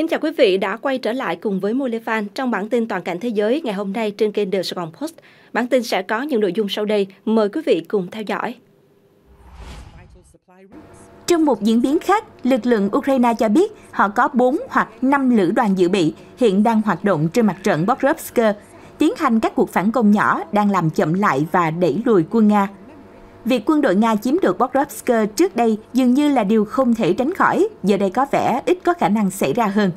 Kính chào quý vị đã quay trở lại cùng với Mulefan trong bản tin toàn cảnh thế giới ngày hôm nay trên kênh The Sài Post. Bản tin sẽ có những nội dung sau đây. Mời quý vị cùng theo dõi. Trong một diễn biến khác, lực lượng Ukraine cho biết họ có 4 hoặc 5 lữ đoàn dự bị hiện đang hoạt động trên mặt trận Borovsk, tiến hành các cuộc phản công nhỏ đang làm chậm lại và đẩy lùi quân Nga. Việc quân đội Nga chiếm được Pokrovsk trước đây dường như là điều không thể tránh khỏi, giờ đây có vẻ ít có khả năng xảy ra hơn.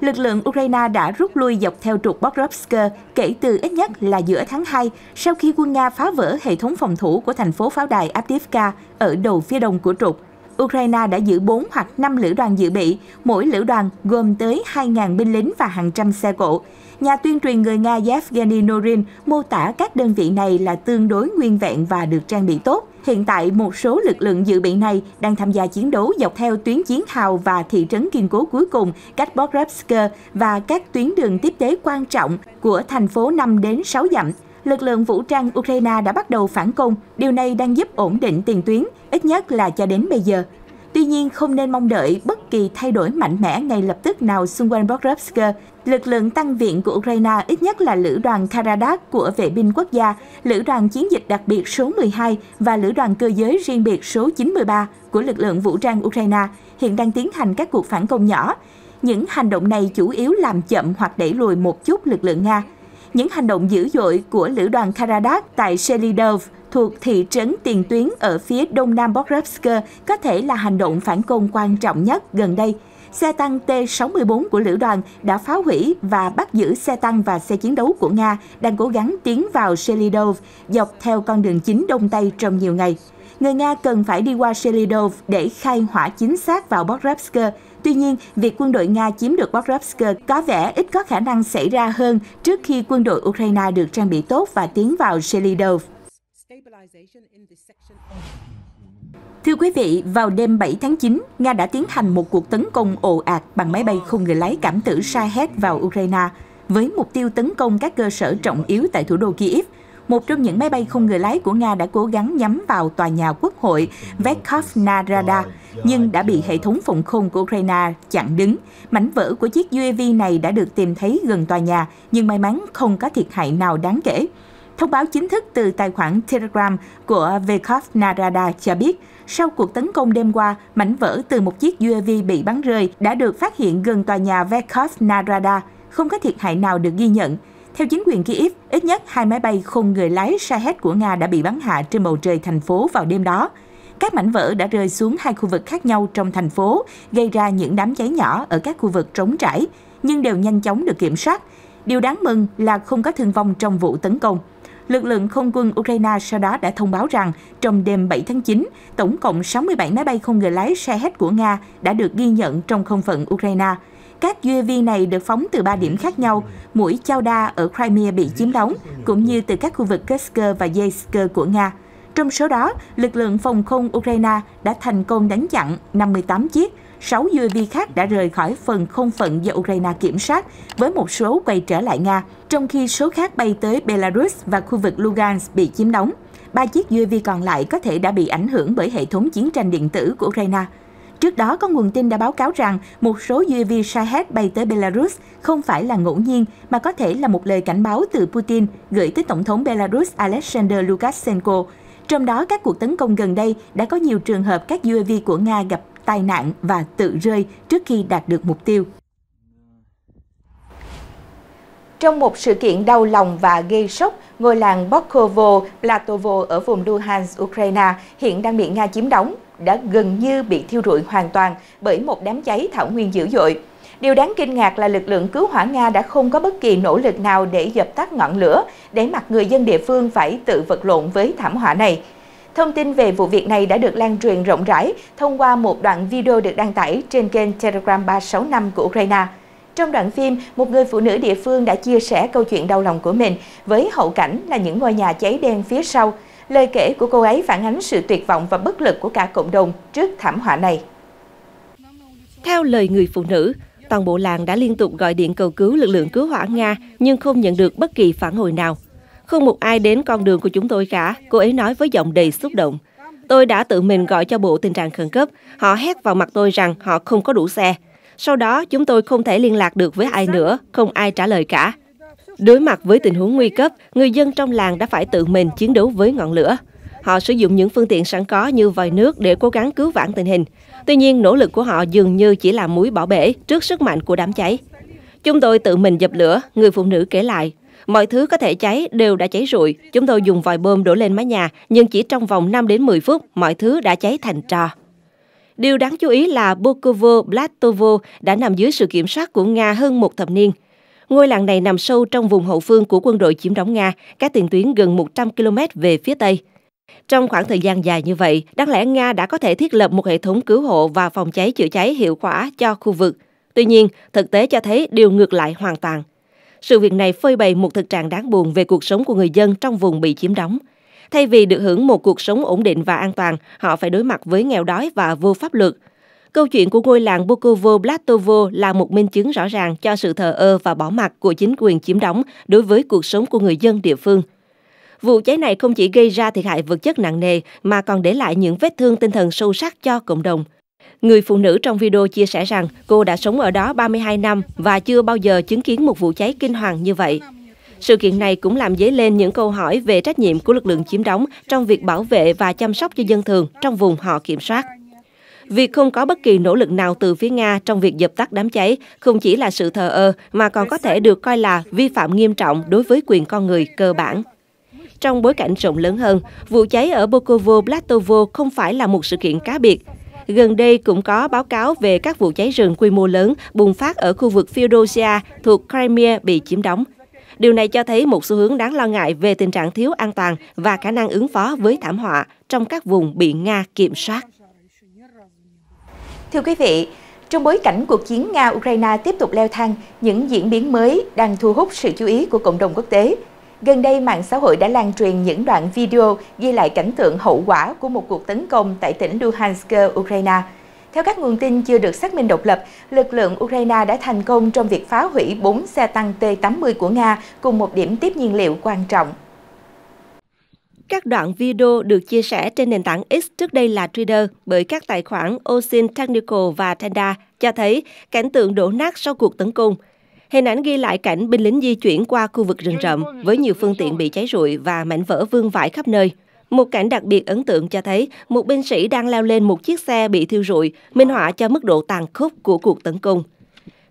Lực lượng Ukraine đã rút lui dọc theo trục Pokrovsk kể từ ít nhất là giữa tháng 2, sau khi quân Nga phá vỡ hệ thống phòng thủ của thành phố pháo đài Avdiivka ở đầu phía đông của trục. Ukraine đã giữ 4 hoặc 5 lữ đoàn dự bị, mỗi lữ đoàn gồm tới 2.000 binh lính và hàng trăm xe cộ. Nhà tuyên truyền người Nga Yevgeny Norin mô tả các đơn vị này là tương đối nguyên vẹn và được trang bị tốt. Hiện tại, một số lực lượng dự bị này đang tham gia chiến đấu dọc theo tuyến chiến hào và thị trấn kiên cố cuối cùng cách Bobrevsk và các tuyến đường tiếp tế quan trọng của thành phố 5 đến 6 dặm. Lực lượng vũ trang Ukraine đã bắt đầu phản công, điều này đang giúp ổn định tiền tuyến, ít nhất là cho đến bây giờ. Tuy nhiên, không nên mong đợi bất kỳ thay đổi mạnh mẽ ngay lập tức nào xung quanh Pokrovsk. Lực lượng tăng viện của Ukraine ít nhất là Lữ đoàn Karadak của vệ binh quốc gia, Lữ đoàn chiến dịch đặc biệt số 12 và Lữ đoàn cơ giới riêng biệt số 93 của lực lượng vũ trang Ukraine hiện đang tiến hành các cuộc phản công nhỏ. Những hành động này chủ yếu làm chậm hoặc đẩy lùi một chút lực lượng Nga những hành động dữ dội của lữ đoàn Karadak tại Shelidov thuộc thị trấn tiền tuyến ở phía đông nam Borovsk có thể là hành động phản công quan trọng nhất gần đây. Xe tăng T-64 của lữ đoàn đã phá hủy và bắt giữ xe tăng và xe chiến đấu của Nga đang cố gắng tiến vào Shelidov dọc theo con đường chính đông Tây trong nhiều ngày. Người Nga cần phải đi qua Shelidov để khai hỏa chính xác vào Borovsk, Tuy nhiên, việc quân đội Nga chiếm được Pokrovsk có vẻ ít có khả năng xảy ra hơn trước khi quân đội Ukraine được trang bị tốt và tiến vào Shelidov. Thưa quý vị, vào đêm 7 tháng 9, Nga đã tiến hành một cuộc tấn công ồ ạt bằng máy bay không người lái cảm tử Shahed vào Ukraine với mục tiêu tấn công các cơ sở trọng yếu tại thủ đô Kyiv – một trong những máy bay không người lái của Nga đã cố gắng nhắm vào tòa nhà quốc hội Vekhovna Rada, nhưng đã bị hệ thống phòng không của Ukraine chặn đứng. Mảnh vỡ của chiếc UAV này đã được tìm thấy gần tòa nhà, nhưng may mắn không có thiệt hại nào đáng kể. Thông báo chính thức từ tài khoản Telegram của Vekov Narada cho biết, sau cuộc tấn công đêm qua, mảnh vỡ từ một chiếc UAV bị bắn rơi đã được phát hiện gần tòa nhà Vekov Narada, không có thiệt hại nào được ghi nhận. Theo chính quyền Kyiv, ít nhất hai máy bay không người lái Shahed của Nga đã bị bắn hạ trên bầu trời thành phố vào đêm đó. Các mảnh vỡ đã rơi xuống hai khu vực khác nhau trong thành phố, gây ra những đám cháy nhỏ ở các khu vực trống trải, nhưng đều nhanh chóng được kiểm soát. Điều đáng mừng là không có thương vong trong vụ tấn công. Lực lượng không quân Ukraine sau đó đã thông báo rằng trong đêm 7 tháng 9, tổng cộng 67 máy bay không người lái Shahed của Nga đã được ghi nhận trong không phận Ukraine – các duê viên này được phóng từ ba điểm khác nhau, mũi Chauda ở Crimea bị chiếm đóng, cũng như từ các khu vực Kursk và Yeysk của Nga. Trong số đó, lực lượng phòng không Ukraine đã thành công đánh chặn 58 chiếc, 6 UAV khác đã rời khỏi phần không phận do Ukraine kiểm soát, với một số quay trở lại Nga, trong khi số khác bay tới Belarus và khu vực Lugansk bị chiếm đóng. Ba chiếc UAV còn lại có thể đã bị ảnh hưởng bởi hệ thống chiến tranh điện tử của Ukraine. Trước đó, có nguồn tin đã báo cáo rằng một số UAV Shahed bay tới Belarus không phải là ngẫu nhiên mà có thể là một lời cảnh báo từ Putin gửi tới Tổng thống Belarus Alexander Lukashenko. Trong đó, các cuộc tấn công gần đây đã có nhiều trường hợp các UAV của Nga gặp tai nạn và tự rơi trước khi đạt được mục tiêu. Trong một sự kiện đau lòng và gây sốc, ngôi làng Bokovo, Platovo ở vùng Luhansk, Ukraine hiện đang bị Nga chiếm đóng đã gần như bị thiêu rụi hoàn toàn bởi một đám cháy thảo nguyên dữ dội. Điều đáng kinh ngạc là lực lượng cứu hỏa Nga đã không có bất kỳ nỗ lực nào để dập tắt ngọn lửa, để mặc người dân địa phương phải tự vật lộn với thảm họa này. Thông tin về vụ việc này đã được lan truyền rộng rãi thông qua một đoạn video được đăng tải trên kênh Telegram 365 của Ukraine. Trong đoạn phim, một người phụ nữ địa phương đã chia sẻ câu chuyện đau lòng của mình với hậu cảnh là những ngôi nhà cháy đen phía sau – lời kể của cô ấy phản ánh sự tuyệt vọng và bất lực của cả cộng đồng trước thảm họa này. Theo lời người phụ nữ, toàn bộ làng đã liên tục gọi điện cầu cứu lực lượng cứu hỏa Nga nhưng không nhận được bất kỳ phản hồi nào. Không một ai đến con đường của chúng tôi cả, cô ấy nói với giọng đầy xúc động. Tôi đã tự mình gọi cho bộ tình trạng khẩn cấp, họ hét vào mặt tôi rằng họ không có đủ xe. Sau đó chúng tôi không thể liên lạc được với ai nữa, không ai trả lời cả. Đối mặt với tình huống nguy cấp, người dân trong làng đã phải tự mình chiến đấu với ngọn lửa. Họ sử dụng những phương tiện sẵn có như vòi nước để cố gắng cứu vãn tình hình. Tuy nhiên, nỗ lực của họ dường như chỉ là muối bỏ bể trước sức mạnh của đám cháy. Chúng tôi tự mình dập lửa, người phụ nữ kể lại. Mọi thứ có thể cháy đều đã cháy rụi. Chúng tôi dùng vòi bơm đổ lên mái nhà, nhưng chỉ trong vòng 5 đến 10 phút, mọi thứ đã cháy thành trò. Điều đáng chú ý là Bukovo Blatovo đã nằm dưới sự kiểm soát của Nga hơn một thập niên. Ngôi làng này nằm sâu trong vùng hậu phương của quân đội chiếm đóng Nga, các tiền tuyến gần 100 km về phía Tây. Trong khoảng thời gian dài như vậy, đáng lẽ Nga đã có thể thiết lập một hệ thống cứu hộ và phòng cháy chữa cháy hiệu quả cho khu vực. Tuy nhiên, thực tế cho thấy điều ngược lại hoàn toàn. Sự việc này phơi bày một thực trạng đáng buồn về cuộc sống của người dân trong vùng bị chiếm đóng. Thay vì được hưởng một cuộc sống ổn định và an toàn, họ phải đối mặt với nghèo đói và vô pháp luật – Câu chuyện của ngôi làng Bukovo Blatovo là một minh chứng rõ ràng cho sự thờ ơ và bỏ mặt của chính quyền chiếm đóng đối với cuộc sống của người dân địa phương. Vụ cháy này không chỉ gây ra thiệt hại vật chất nặng nề mà còn để lại những vết thương tinh thần sâu sắc cho cộng đồng. Người phụ nữ trong video chia sẻ rằng cô đã sống ở đó 32 năm và chưa bao giờ chứng kiến một vụ cháy kinh hoàng như vậy. Sự kiện này cũng làm dấy lên những câu hỏi về trách nhiệm của lực lượng chiếm đóng trong việc bảo vệ và chăm sóc cho dân thường trong vùng họ kiểm soát. Việc không có bất kỳ nỗ lực nào từ phía Nga trong việc dập tắt đám cháy không chỉ là sự thờ ơ mà còn có thể được coi là vi phạm nghiêm trọng đối với quyền con người cơ bản. Trong bối cảnh rộng lớn hơn, vụ cháy ở Bokovo Platovo không phải là một sự kiện cá biệt. Gần đây cũng có báo cáo về các vụ cháy rừng quy mô lớn bùng phát ở khu vực Feodosia thuộc Crimea bị chiếm đóng. Điều này cho thấy một xu hướng đáng lo ngại về tình trạng thiếu an toàn và khả năng ứng phó với thảm họa trong các vùng bị Nga kiểm soát. Thưa quý vị, trong bối cảnh cuộc chiến Nga-Ukraine tiếp tục leo thang, những diễn biến mới đang thu hút sự chú ý của cộng đồng quốc tế. Gần đây, mạng xã hội đã lan truyền những đoạn video ghi lại cảnh tượng hậu quả của một cuộc tấn công tại tỉnh Luhansk, Ukraine. Theo các nguồn tin chưa được xác minh độc lập, lực lượng Ukraine đã thành công trong việc phá hủy 4 xe tăng T-80 của Nga cùng một điểm tiếp nhiên liệu quan trọng các đoạn video được chia sẻ trên nền tảng X trước đây là Twitter bởi các tài khoản Osin Technical và Tenda cho thấy cảnh tượng đổ nát sau cuộc tấn công. Hình ảnh ghi lại cảnh binh lính di chuyển qua khu vực rừng rậm với nhiều phương tiện bị cháy rụi và mảnh vỡ vương vãi khắp nơi. Một cảnh đặc biệt ấn tượng cho thấy một binh sĩ đang leo lên một chiếc xe bị thiêu rụi, minh họa cho mức độ tàn khốc của cuộc tấn công.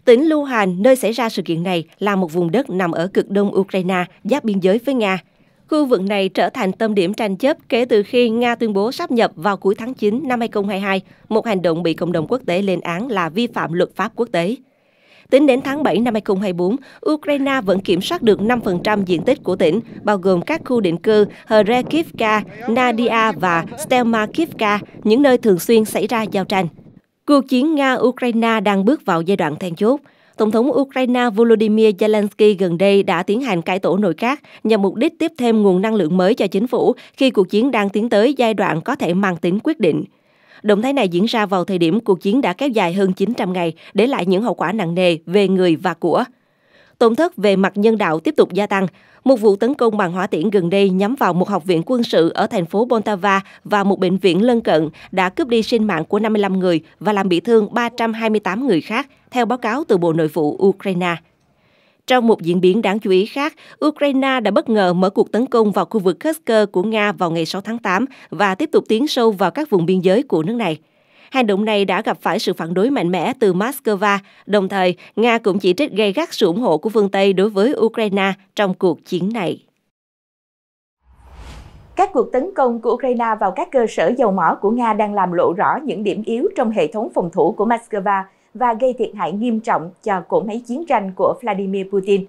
Tỉnh Luhan, nơi xảy ra sự kiện này, là một vùng đất nằm ở cực đông Ukraine, giáp biên giới với Nga. Khu vực này trở thành tâm điểm tranh chấp kể từ khi Nga tuyên bố sáp nhập vào cuối tháng 9 năm 2022, một hành động bị cộng đồng quốc tế lên án là vi phạm luật pháp quốc tế. Tính đến tháng 7 năm 2024, Ukraine vẫn kiểm soát được 5% diện tích của tỉnh, bao gồm các khu định cư Herekivka, Nadia và Stelmakivka, những nơi thường xuyên xảy ra giao tranh. Cuộc chiến Nga-Ukraine đang bước vào giai đoạn then chốt. Tổng thống Ukraine Volodymyr Zelensky gần đây đã tiến hành cải tổ nội các nhằm mục đích tiếp thêm nguồn năng lượng mới cho chính phủ khi cuộc chiến đang tiến tới giai đoạn có thể mang tính quyết định. Động thái này diễn ra vào thời điểm cuộc chiến đã kéo dài hơn 900 ngày, để lại những hậu quả nặng nề về người và của – Tổn thất về mặt nhân đạo tiếp tục gia tăng. Một vụ tấn công bằng hỏa tiễn gần đây nhắm vào một học viện quân sự ở thành phố Poltava và một bệnh viện lân cận đã cướp đi sinh mạng của 55 người và làm bị thương 328 người khác, theo báo cáo từ Bộ Nội vụ Ukraine. Trong một diễn biến đáng chú ý khác, Ukraine đã bất ngờ mở cuộc tấn công vào khu vực Kursk của Nga vào ngày 6 tháng 8 và tiếp tục tiến sâu vào các vùng biên giới của nước này hành động này đã gặp phải sự phản đối mạnh mẽ từ Moscow. Đồng thời, Nga cũng chỉ trích gây gắt sự ủng hộ của phương Tây đối với Ukraine trong cuộc chiến này. Các cuộc tấn công của Ukraine vào các cơ sở dầu mỏ của Nga đang làm lộ rõ những điểm yếu trong hệ thống phòng thủ của Moscow và gây thiệt hại nghiêm trọng cho cỗ máy chiến tranh của Vladimir Putin.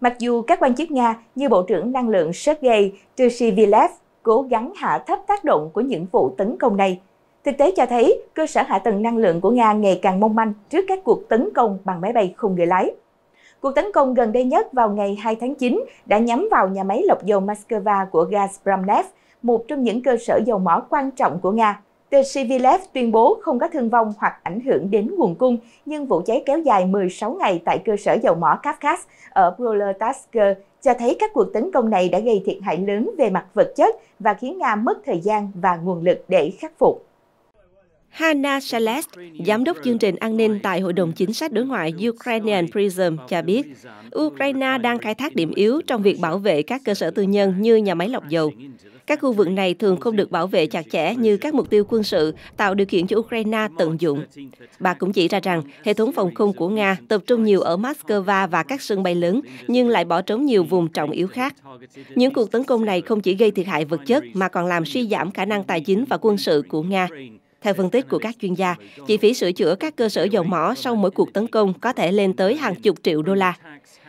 Mặc dù các quan chức Nga như Bộ trưởng Năng lượng Sergei Tushivilev cố gắng hạ thấp tác động của những vụ tấn công này, Thực tế cho thấy, cơ sở hạ tầng năng lượng của Nga ngày càng mong manh trước các cuộc tấn công bằng máy bay không người lái. Cuộc tấn công gần đây nhất vào ngày 2 tháng 9 đã nhắm vào nhà máy lọc dầu Moscow của Gazpromneft, một trong những cơ sở dầu mỏ quan trọng của Nga. Tchivilev tuyên bố không có thương vong hoặc ảnh hưởng đến nguồn cung, nhưng vụ cháy kéo dài 16 ngày tại cơ sở dầu mỏ Kavkaz ở Proletarsk cho thấy các cuộc tấn công này đã gây thiệt hại lớn về mặt vật chất và khiến Nga mất thời gian và nguồn lực để khắc phục. Hanna Sales, giám đốc chương trình an ninh tại Hội đồng Chính sách Đối ngoại Ukrainian Prism, cho biết Ukraine đang khai thác điểm yếu trong việc bảo vệ các cơ sở tư nhân như nhà máy lọc dầu. Các khu vực này thường không được bảo vệ chặt chẽ như các mục tiêu quân sự, tạo điều kiện cho Ukraine tận dụng. Bà cũng chỉ ra rằng hệ thống phòng không của Nga tập trung nhiều ở Moscow và các sân bay lớn, nhưng lại bỏ trống nhiều vùng trọng yếu khác. Những cuộc tấn công này không chỉ gây thiệt hại vật chất mà còn làm suy giảm khả năng tài chính và quân sự của Nga. Theo phân tích của các chuyên gia, chi phí sửa chữa các cơ sở dầu mỏ sau mỗi cuộc tấn công có thể lên tới hàng chục triệu đô la.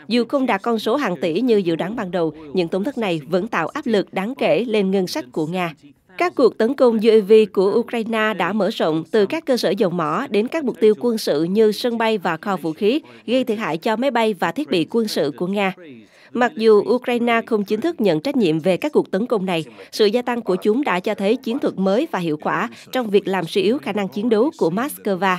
Dù không đạt con số hàng tỷ như dự đoán ban đầu, những tổn thất này vẫn tạo áp lực đáng kể lên ngân sách của Nga. Các cuộc tấn công UAV của Ukraine đã mở rộng từ các cơ sở dầu mỏ đến các mục tiêu quân sự như sân bay và kho vũ khí, gây thiệt hại cho máy bay và thiết bị quân sự của Nga. Mặc dù Ukraine không chính thức nhận trách nhiệm về các cuộc tấn công này, sự gia tăng của chúng đã cho thấy chiến thuật mới và hiệu quả trong việc làm suy yếu khả năng chiến đấu của Moscow.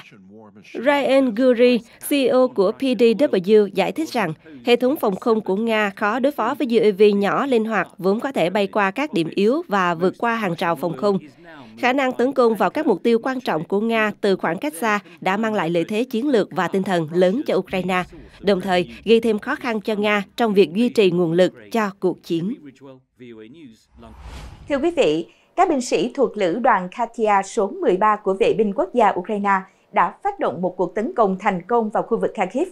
Ryan Guri, CEO của PDW, giải thích rằng hệ thống phòng không của Nga khó đối phó với UAV nhỏ linh hoạt vốn có thể bay qua các điểm yếu và vượt qua hàng rào phòng không. Khả năng tấn công vào các mục tiêu quan trọng của Nga từ khoảng cách xa đã mang lại lợi thế chiến lược và tinh thần lớn cho Ukraine đồng thời gây thêm khó khăn cho Nga trong việc duy trì nguồn lực cho cuộc chiến. Thưa quý vị, các binh sĩ thuộc lữ đoàn Katia số 13 của vệ binh quốc gia Ukraine đã phát động một cuộc tấn công thành công vào khu vực Kharkiv.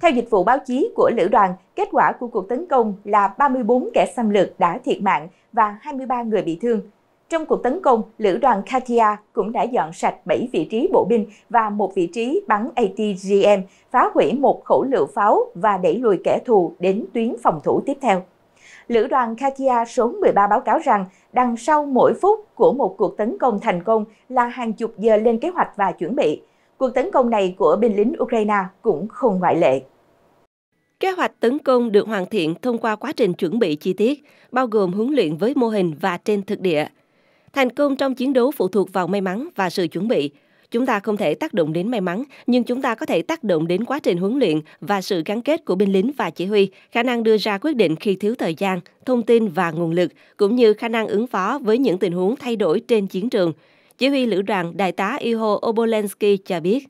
Theo dịch vụ báo chí của lữ đoàn, kết quả của cuộc tấn công là 34 kẻ xâm lược đã thiệt mạng và 23 người bị thương – trong cuộc tấn công, lữ đoàn Katia cũng đã dọn sạch 7 vị trí bộ binh và một vị trí bắn ATGM, phá hủy một khẩu lựu pháo và đẩy lùi kẻ thù đến tuyến phòng thủ tiếp theo. Lữ đoàn Katia số 13 báo cáo rằng đằng sau mỗi phút của một cuộc tấn công thành công là hàng chục giờ lên kế hoạch và chuẩn bị. Cuộc tấn công này của binh lính Ukraine cũng không ngoại lệ. Kế hoạch tấn công được hoàn thiện thông qua quá trình chuẩn bị chi tiết, bao gồm huấn luyện với mô hình và trên thực địa – Thành công trong chiến đấu phụ thuộc vào may mắn và sự chuẩn bị. Chúng ta không thể tác động đến may mắn, nhưng chúng ta có thể tác động đến quá trình huấn luyện và sự gắn kết của binh lính và chỉ huy, khả năng đưa ra quyết định khi thiếu thời gian, thông tin và nguồn lực, cũng như khả năng ứng phó với những tình huống thay đổi trên chiến trường. Chỉ huy lữ đoàn Đại tá Iho Obolensky cho biết.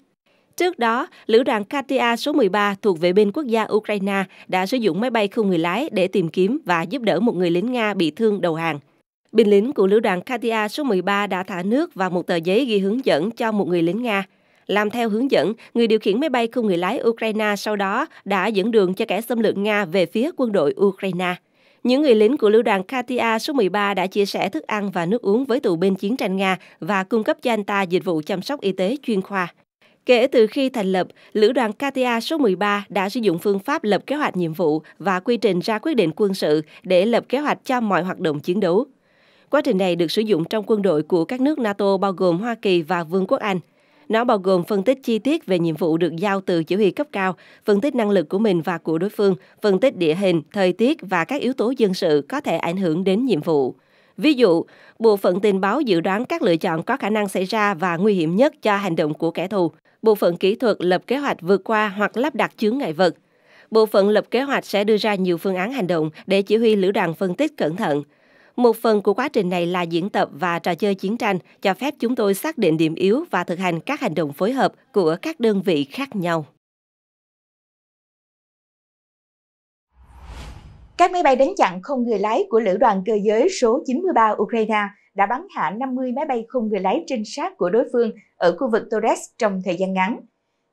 Trước đó, lữ đoàn Katia số 13 thuộc vệ binh quốc gia Ukraine đã sử dụng máy bay không người lái để tìm kiếm và giúp đỡ một người lính Nga bị thương đầu hàng. Binh lính của lữ đoàn Katia số 13 đã thả nước và một tờ giấy ghi hướng dẫn cho một người lính Nga. Làm theo hướng dẫn, người điều khiển máy bay không người lái Ukraine sau đó đã dẫn đường cho kẻ xâm lược Nga về phía quân đội Ukraine. Những người lính của lữ đoàn Katia số 13 đã chia sẻ thức ăn và nước uống với tù binh chiến tranh Nga và cung cấp cho anh ta dịch vụ chăm sóc y tế chuyên khoa. Kể từ khi thành lập, Lữ đoàn KTA số 13 đã sử dụng phương pháp lập kế hoạch nhiệm vụ và quy trình ra quyết định quân sự để lập kế hoạch cho mọi hoạt động chiến đấu. Quá trình này được sử dụng trong quân đội của các nước NATO bao gồm Hoa Kỳ và Vương quốc Anh. Nó bao gồm phân tích chi tiết về nhiệm vụ được giao từ chỉ huy cấp cao, phân tích năng lực của mình và của đối phương, phân tích địa hình, thời tiết và các yếu tố dân sự có thể ảnh hưởng đến nhiệm vụ. Ví dụ, bộ phận tình báo dự đoán các lựa chọn có khả năng xảy ra và nguy hiểm nhất cho hành động của kẻ thù. Bộ phận kỹ thuật lập kế hoạch vượt qua hoặc lắp đặt chướng ngại vật. Bộ phận lập kế hoạch sẽ đưa ra nhiều phương án hành động để chỉ huy lữ đoàn phân tích cẩn thận. Một phần của quá trình này là diễn tập và trò chơi chiến tranh cho phép chúng tôi xác định điểm yếu và thực hành các hành động phối hợp của các đơn vị khác nhau. Các máy bay đánh chặn không người lái của lữ đoàn cơ giới số 93 Ukraine đã bắn hạ 50 máy bay không người lái trinh sát của đối phương ở khu vực Torres trong thời gian ngắn.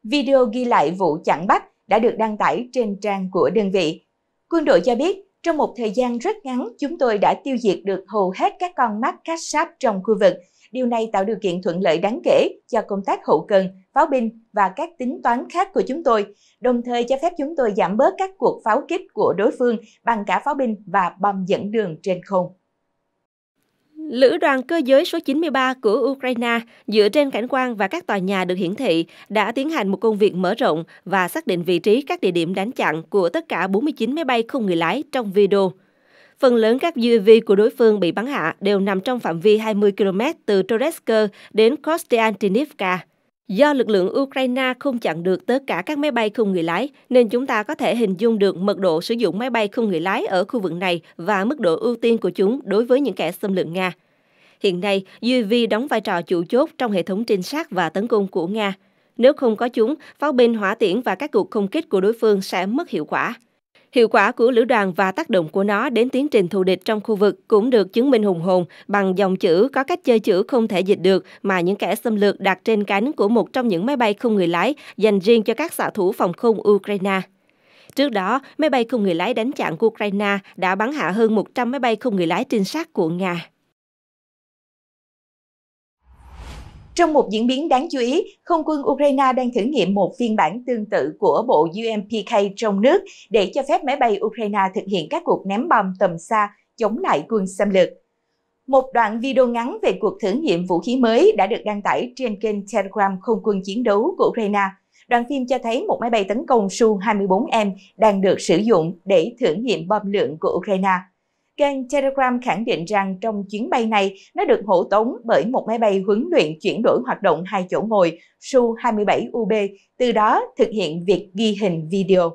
Video ghi lại vụ chặn bắt đã được đăng tải trên trang của đơn vị. Quân đội cho biết trong một thời gian rất ngắn, chúng tôi đã tiêu diệt được hầu hết các con mắt cát sáp trong khu vực. Điều này tạo điều kiện thuận lợi đáng kể cho công tác hậu cần, pháo binh và các tính toán khác của chúng tôi, đồng thời cho phép chúng tôi giảm bớt các cuộc pháo kích của đối phương bằng cả pháo binh và bom dẫn đường trên không. Lữ đoàn cơ giới số 93 của Ukraine dựa trên cảnh quan và các tòa nhà được hiển thị đã tiến hành một công việc mở rộng và xác định vị trí các địa điểm đánh chặn của tất cả 49 máy bay không người lái trong video. Phần lớn các UAV của đối phương bị bắn hạ đều nằm trong phạm vi 20 km từ Toretsk đến Kostiantinivka. Do lực lượng Ukraine không chặn được tất cả các máy bay không người lái, nên chúng ta có thể hình dung được mật độ sử dụng máy bay không người lái ở khu vực này và mức độ ưu tiên của chúng đối với những kẻ xâm lược Nga. Hiện nay, UAV đóng vai trò chủ chốt trong hệ thống trinh sát và tấn công của Nga. Nếu không có chúng, pháo binh hỏa tiễn và các cuộc không kích của đối phương sẽ mất hiệu quả. Hiệu quả của lữ đoàn và tác động của nó đến tiến trình thù địch trong khu vực cũng được chứng minh hùng hồn bằng dòng chữ có cách chơi chữ không thể dịch được mà những kẻ xâm lược đặt trên cánh của một trong những máy bay không người lái dành riêng cho các xạ thủ phòng không Ukraine. Trước đó, máy bay không người lái đánh chặn của Ukraine đã bắn hạ hơn 100 máy bay không người lái trinh sát của Nga. Trong một diễn biến đáng chú ý, không quân Ukraine đang thử nghiệm một phiên bản tương tự của bộ UMPK trong nước để cho phép máy bay Ukraine thực hiện các cuộc ném bom tầm xa chống lại quân xâm lược. Một đoạn video ngắn về cuộc thử nghiệm vũ khí mới đã được đăng tải trên kênh Telegram Không quân chiến đấu của Ukraine. Đoạn phim cho thấy một máy bay tấn công Su-24M đang được sử dụng để thử nghiệm bom lượng của Ukraine. Kênh Telegram khẳng định rằng trong chuyến bay này, nó được hộ tống bởi một máy bay huấn luyện chuyển đổi hoạt động hai chỗ ngồi Su-27UB, từ đó thực hiện việc ghi hình video.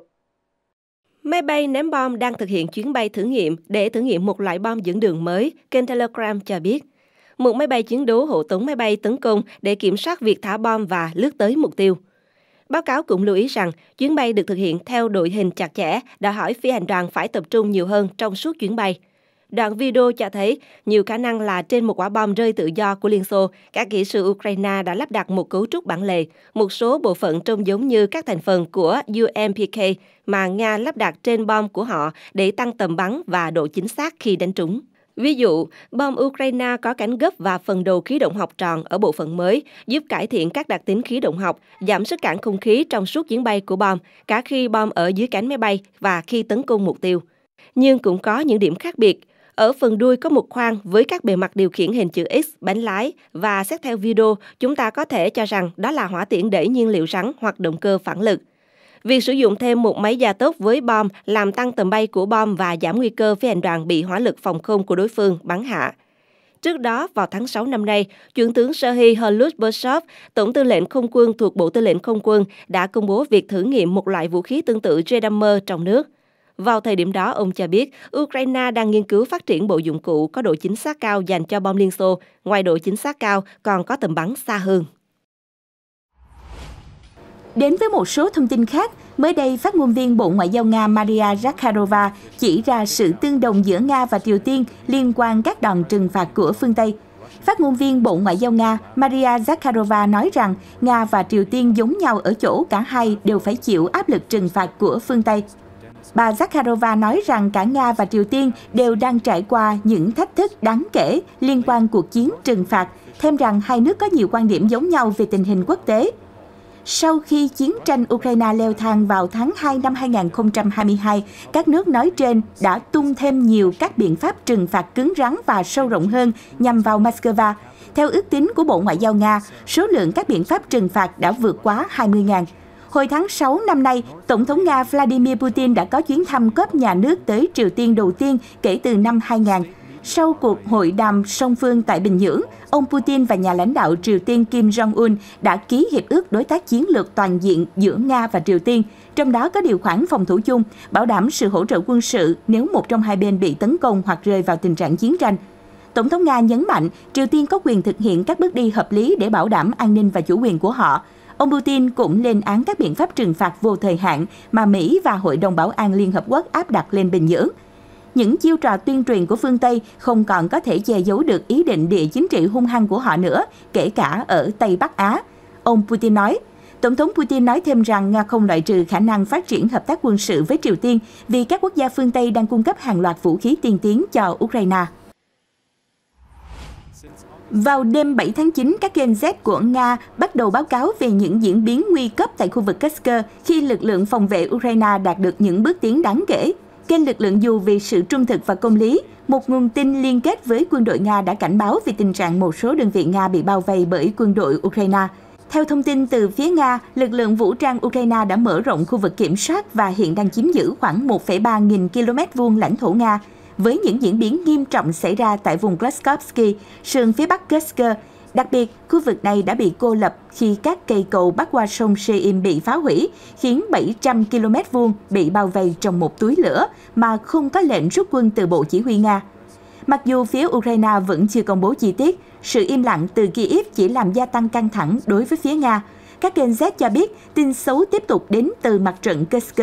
Máy bay ném bom đang thực hiện chuyến bay thử nghiệm để thử nghiệm một loại bom dẫn đường mới, kênh Telegram cho biết. Một máy bay chiến đấu hộ tống máy bay tấn công để kiểm soát việc thả bom và lướt tới mục tiêu. Báo cáo cũng lưu ý rằng, chuyến bay được thực hiện theo đội hình chặt chẽ, đòi hỏi phi hành đoàn phải tập trung nhiều hơn trong suốt chuyến bay – Đoạn video cho thấy nhiều khả năng là trên một quả bom rơi tự do của Liên Xô, các kỹ sư Ukraine đã lắp đặt một cấu trúc bản lề. Một số bộ phận trông giống như các thành phần của UMPK mà Nga lắp đặt trên bom của họ để tăng tầm bắn và độ chính xác khi đánh trúng. Ví dụ, bom Ukraine có cánh gấp và phần đầu khí động học tròn ở bộ phận mới, giúp cải thiện các đặc tính khí động học, giảm sức cản không khí trong suốt chuyến bay của bom, cả khi bom ở dưới cánh máy bay và khi tấn công mục tiêu. Nhưng cũng có những điểm khác biệt. Ở phần đuôi có một khoang với các bề mặt điều khiển hình chữ X, bánh lái và xét theo video, chúng ta có thể cho rằng đó là hỏa tiễn đẩy nhiên liệu rắn hoặc động cơ phản lực. Việc sử dụng thêm một máy gia tốc với bom làm tăng tầm bay của bom và giảm nguy cơ phi hành đoàn bị hỏa lực phòng không của đối phương bắn hạ. Trước đó, vào tháng 6 năm nay, Trưởng tướng Sergei Holut Bersov, Tổng tư lệnh không quân thuộc Bộ Tư lệnh Không quân, đã công bố việc thử nghiệm một loại vũ khí tương tự Redamer trong nước – vào thời điểm đó, ông cho biết Ukraine đang nghiên cứu phát triển bộ dụng cụ có độ chính xác cao dành cho bom Liên Xô, ngoài độ chính xác cao còn có tầm bắn xa hơn. Đến với một số thông tin khác, mới đây phát ngôn viên Bộ Ngoại giao Nga Maria Zakharova chỉ ra sự tương đồng giữa Nga và Triều Tiên liên quan các đòn trừng phạt của phương Tây. Phát ngôn viên Bộ Ngoại giao Nga Maria Zakharova nói rằng Nga và Triều Tiên giống nhau ở chỗ cả hai đều phải chịu áp lực trừng phạt của phương Tây. Bà Zakharova nói rằng cả Nga và Triều Tiên đều đang trải qua những thách thức đáng kể liên quan cuộc chiến trừng phạt, thêm rằng hai nước có nhiều quan điểm giống nhau về tình hình quốc tế. Sau khi chiến tranh Ukraine leo thang vào tháng 2 năm 2022, các nước nói trên đã tung thêm nhiều các biện pháp trừng phạt cứng rắn và sâu rộng hơn nhằm vào Moscow. Theo ước tính của Bộ Ngoại giao Nga, số lượng các biện pháp trừng phạt đã vượt quá 20.000. Hồi tháng 6 năm nay, Tổng thống Nga Vladimir Putin đã có chuyến thăm cấp nhà nước tới Triều Tiên đầu tiên kể từ năm 2000. Sau cuộc hội đàm song phương tại Bình Nhưỡng, ông Putin và nhà lãnh đạo Triều Tiên Kim Jong-un đã ký hiệp ước đối tác chiến lược toàn diện giữa Nga và Triều Tiên, trong đó có điều khoản phòng thủ chung, bảo đảm sự hỗ trợ quân sự nếu một trong hai bên bị tấn công hoặc rơi vào tình trạng chiến tranh. Tổng thống Nga nhấn mạnh Triều Tiên có quyền thực hiện các bước đi hợp lý để bảo đảm an ninh và chủ quyền của họ. Ông Putin cũng lên án các biện pháp trừng phạt vô thời hạn mà Mỹ và Hội đồng Bảo an Liên Hợp Quốc áp đặt lên Bình Nhưỡng. Những chiêu trò tuyên truyền của phương Tây không còn có thể che giấu được ý định địa chính trị hung hăng của họ nữa, kể cả ở Tây Bắc Á. Ông Putin nói, Tổng thống Putin nói thêm rằng Nga không loại trừ khả năng phát triển hợp tác quân sự với Triều Tiên vì các quốc gia phương Tây đang cung cấp hàng loạt vũ khí tiên tiến cho Ukraine. Vào đêm 7 tháng 9, các kênh Z của Nga bắt đầu báo cáo về những diễn biến nguy cấp tại khu vực Kursk khi lực lượng phòng vệ Ukraine đạt được những bước tiến đáng kể. Kênh lực lượng dù vì sự trung thực và công lý, một nguồn tin liên kết với quân đội Nga đã cảnh báo về tình trạng một số đơn vị Nga bị bao vây bởi quân đội Ukraine. Theo thông tin từ phía Nga, lực lượng vũ trang Ukraine đã mở rộng khu vực kiểm soát và hiện đang chiếm giữ khoảng 1,3 nghìn km vuông lãnh thổ Nga với những diễn biến nghiêm trọng xảy ra tại vùng Glasgowski, sườn phía bắc Glasgow. Đặc biệt, khu vực này đã bị cô lập khi các cây cầu bắc qua sông Seim bị phá hủy, khiến 700 km vuông bị bao vây trong một túi lửa mà không có lệnh rút quân từ Bộ Chỉ huy Nga. Mặc dù phía Ukraine vẫn chưa công bố chi tiết, sự im lặng từ Kyiv chỉ làm gia tăng căng thẳng đối với phía Nga. Các kênh Z cho biết tin xấu tiếp tục đến từ mặt trận Kursk.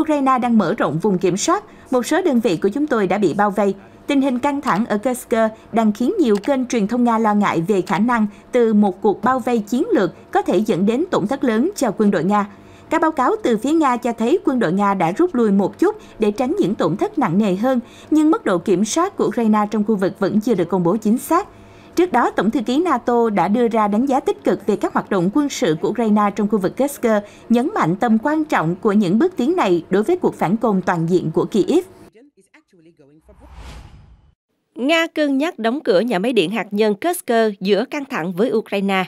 Ukraine đang mở rộng vùng kiểm soát một số đơn vị của chúng tôi đã bị bao vây. Tình hình căng thẳng ở Kursk đang khiến nhiều kênh truyền thông Nga lo ngại về khả năng từ một cuộc bao vây chiến lược có thể dẫn đến tổn thất lớn cho quân đội Nga. Các báo cáo từ phía Nga cho thấy quân đội Nga đã rút lui một chút để tránh những tổn thất nặng nề hơn, nhưng mức độ kiểm soát của Ukraine trong khu vực vẫn chưa được công bố chính xác. Trước đó, Tổng thư ký NATO đã đưa ra đánh giá tích cực về các hoạt động quân sự của Ukraine trong khu vực Kursk, nhấn mạnh tầm quan trọng của những bước tiến này đối với cuộc phản công toàn diện của Kyiv. Nga cân nhắc đóng cửa nhà máy điện hạt nhân Kursk giữa căng thẳng với Ukraine.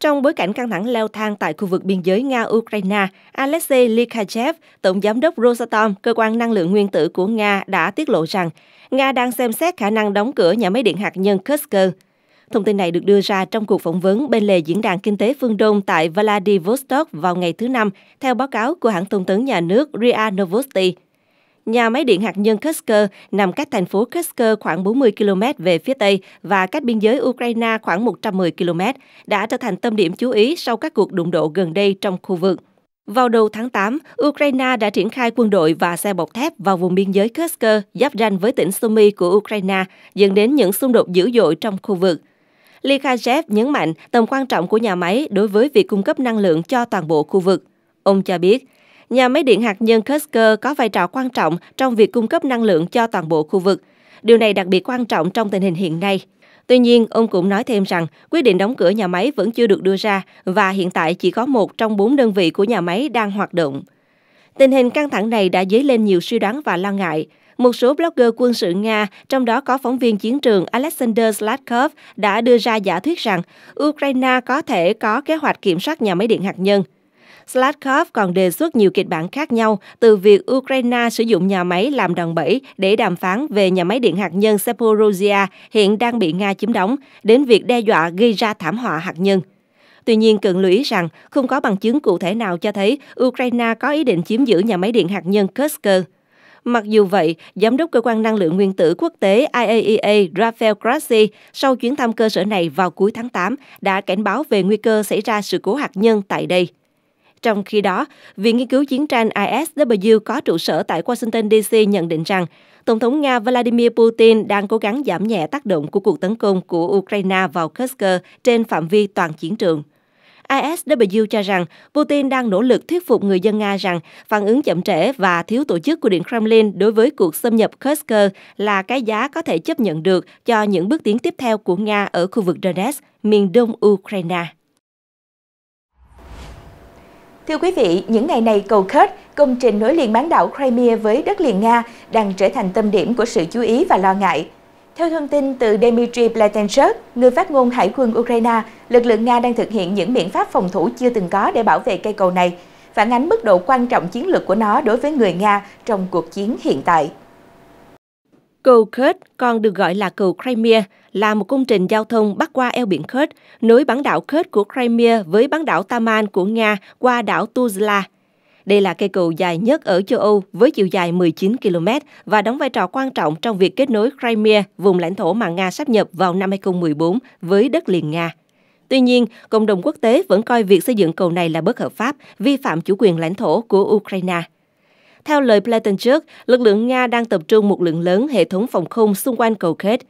Trong bối cảnh căng thẳng leo thang tại khu vực biên giới Nga-Ukraine, Alexei Likachev, Tổng giám đốc Rosatom, cơ quan năng lượng nguyên tử của Nga, đã tiết lộ rằng Nga đang xem xét khả năng đóng cửa nhà máy điện hạt nhân Kursk. Thông tin này được đưa ra trong cuộc phỏng vấn bên lề Diễn đàn Kinh tế Phương Đông tại Vladivostok vào ngày thứ Năm, theo báo cáo của hãng thông tấn nhà nước RIA Novosti. Nhà máy điện hạt nhân Kursk nằm cách thành phố Kursk khoảng 40 km về phía Tây và cách biên giới Ukraine khoảng 110 km, đã trở thành tâm điểm chú ý sau các cuộc đụng độ gần đây trong khu vực. Vào đầu tháng 8, Ukraine đã triển khai quân đội và xe bọc thép vào vùng biên giới Kursk giáp ranh với tỉnh Sumy của Ukraine, dẫn đến những xung đột dữ dội trong khu vực. Likhajev nhấn mạnh tầm quan trọng của nhà máy đối với việc cung cấp năng lượng cho toàn bộ khu vực. Ông cho biết, nhà máy điện hạt nhân Kursk có vai trò quan trọng trong việc cung cấp năng lượng cho toàn bộ khu vực. Điều này đặc biệt quan trọng trong tình hình hiện nay, Tuy nhiên, ông cũng nói thêm rằng quyết định đóng cửa nhà máy vẫn chưa được đưa ra và hiện tại chỉ có một trong bốn đơn vị của nhà máy đang hoạt động. Tình hình căng thẳng này đã dấy lên nhiều suy đoán và lo ngại. Một số blogger quân sự Nga, trong đó có phóng viên chiến trường Alexander Slatkov, đã đưa ra giả thuyết rằng Ukraine có thể có kế hoạch kiểm soát nhà máy điện hạt nhân – Slatkov còn đề xuất nhiều kịch bản khác nhau, từ việc Ukraine sử dụng nhà máy làm đòn bẩy để đàm phán về nhà máy điện hạt nhân Zaporozhia hiện đang bị Nga chiếm đóng, đến việc đe dọa gây ra thảm họa hạt nhân. Tuy nhiên, cần lưu ý rằng không có bằng chứng cụ thể nào cho thấy Ukraine có ý định chiếm giữ nhà máy điện hạt nhân Kursk. Mặc dù vậy, Giám đốc Cơ quan Năng lượng Nguyên tử Quốc tế IAEA e Rafael Grossi sau chuyến thăm cơ sở này vào cuối tháng 8 đã cảnh báo về nguy cơ xảy ra sự cố hạt nhân tại đây. Trong khi đó, Viện Nghiên cứu Chiến tranh ISW có trụ sở tại Washington DC nhận định rằng Tổng thống Nga Vladimir Putin đang cố gắng giảm nhẹ tác động của cuộc tấn công của Ukraine vào Kursk trên phạm vi toàn chiến trường. ISW cho rằng Putin đang nỗ lực thuyết phục người dân Nga rằng phản ứng chậm trễ và thiếu tổ chức của Điện Kremlin đối với cuộc xâm nhập Kursk là cái giá có thể chấp nhận được cho những bước tiến tiếp theo của Nga ở khu vực Donetsk, miền đông Ukraine. Thưa quý vị, những ngày này cầu Kerch, công trình nối liền bán đảo Crimea với đất liền Nga đang trở thành tâm điểm của sự chú ý và lo ngại. Theo thông tin từ Dmitry Platenshchuk, người phát ngôn Hải quân Ukraine, lực lượng Nga đang thực hiện những biện pháp phòng thủ chưa từng có để bảo vệ cây cầu này, phản ánh mức độ quan trọng chiến lược của nó đối với người Nga trong cuộc chiến hiện tại. Cầu Kerch, còn được gọi là cầu Crimea, là một công trình giao thông bắc qua eo biển Kerch, nối bán đảo Kerch của Crimea với bán đảo Taman của Nga qua đảo Tuzla. Đây là cây cầu dài nhất ở châu Âu với chiều dài 19 km và đóng vai trò quan trọng trong việc kết nối Crimea, vùng lãnh thổ mà Nga sắp nhập vào năm 2014 với đất liền Nga. Tuy nhiên, cộng đồng quốc tế vẫn coi việc xây dựng cầu này là bất hợp pháp, vi phạm chủ quyền lãnh thổ của Ukraine. Theo lời Blinkenchuk, lực lượng Nga đang tập trung một lượng lớn hệ thống phòng không xung quanh cầu Khet.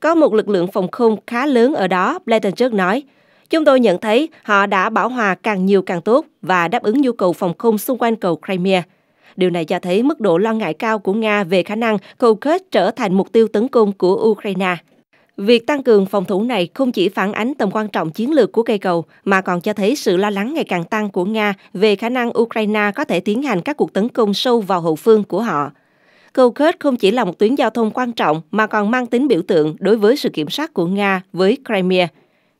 Có một lực lượng phòng không khá lớn ở đó, Blinkenchuk nói. Chúng tôi nhận thấy họ đã bảo hòa càng nhiều càng tốt và đáp ứng nhu cầu phòng không xung quanh cầu Crimea. Điều này cho thấy mức độ lo ngại cao của Nga về khả năng cầu Khet trở thành mục tiêu tấn công của Ukraine. Việc tăng cường phòng thủ này không chỉ phản ánh tầm quan trọng chiến lược của cây cầu, mà còn cho thấy sự lo lắng ngày càng tăng của Nga về khả năng Ukraine có thể tiến hành các cuộc tấn công sâu vào hậu phương của họ. Cầu kết không chỉ là một tuyến giao thông quan trọng mà còn mang tính biểu tượng đối với sự kiểm soát của Nga với Crimea.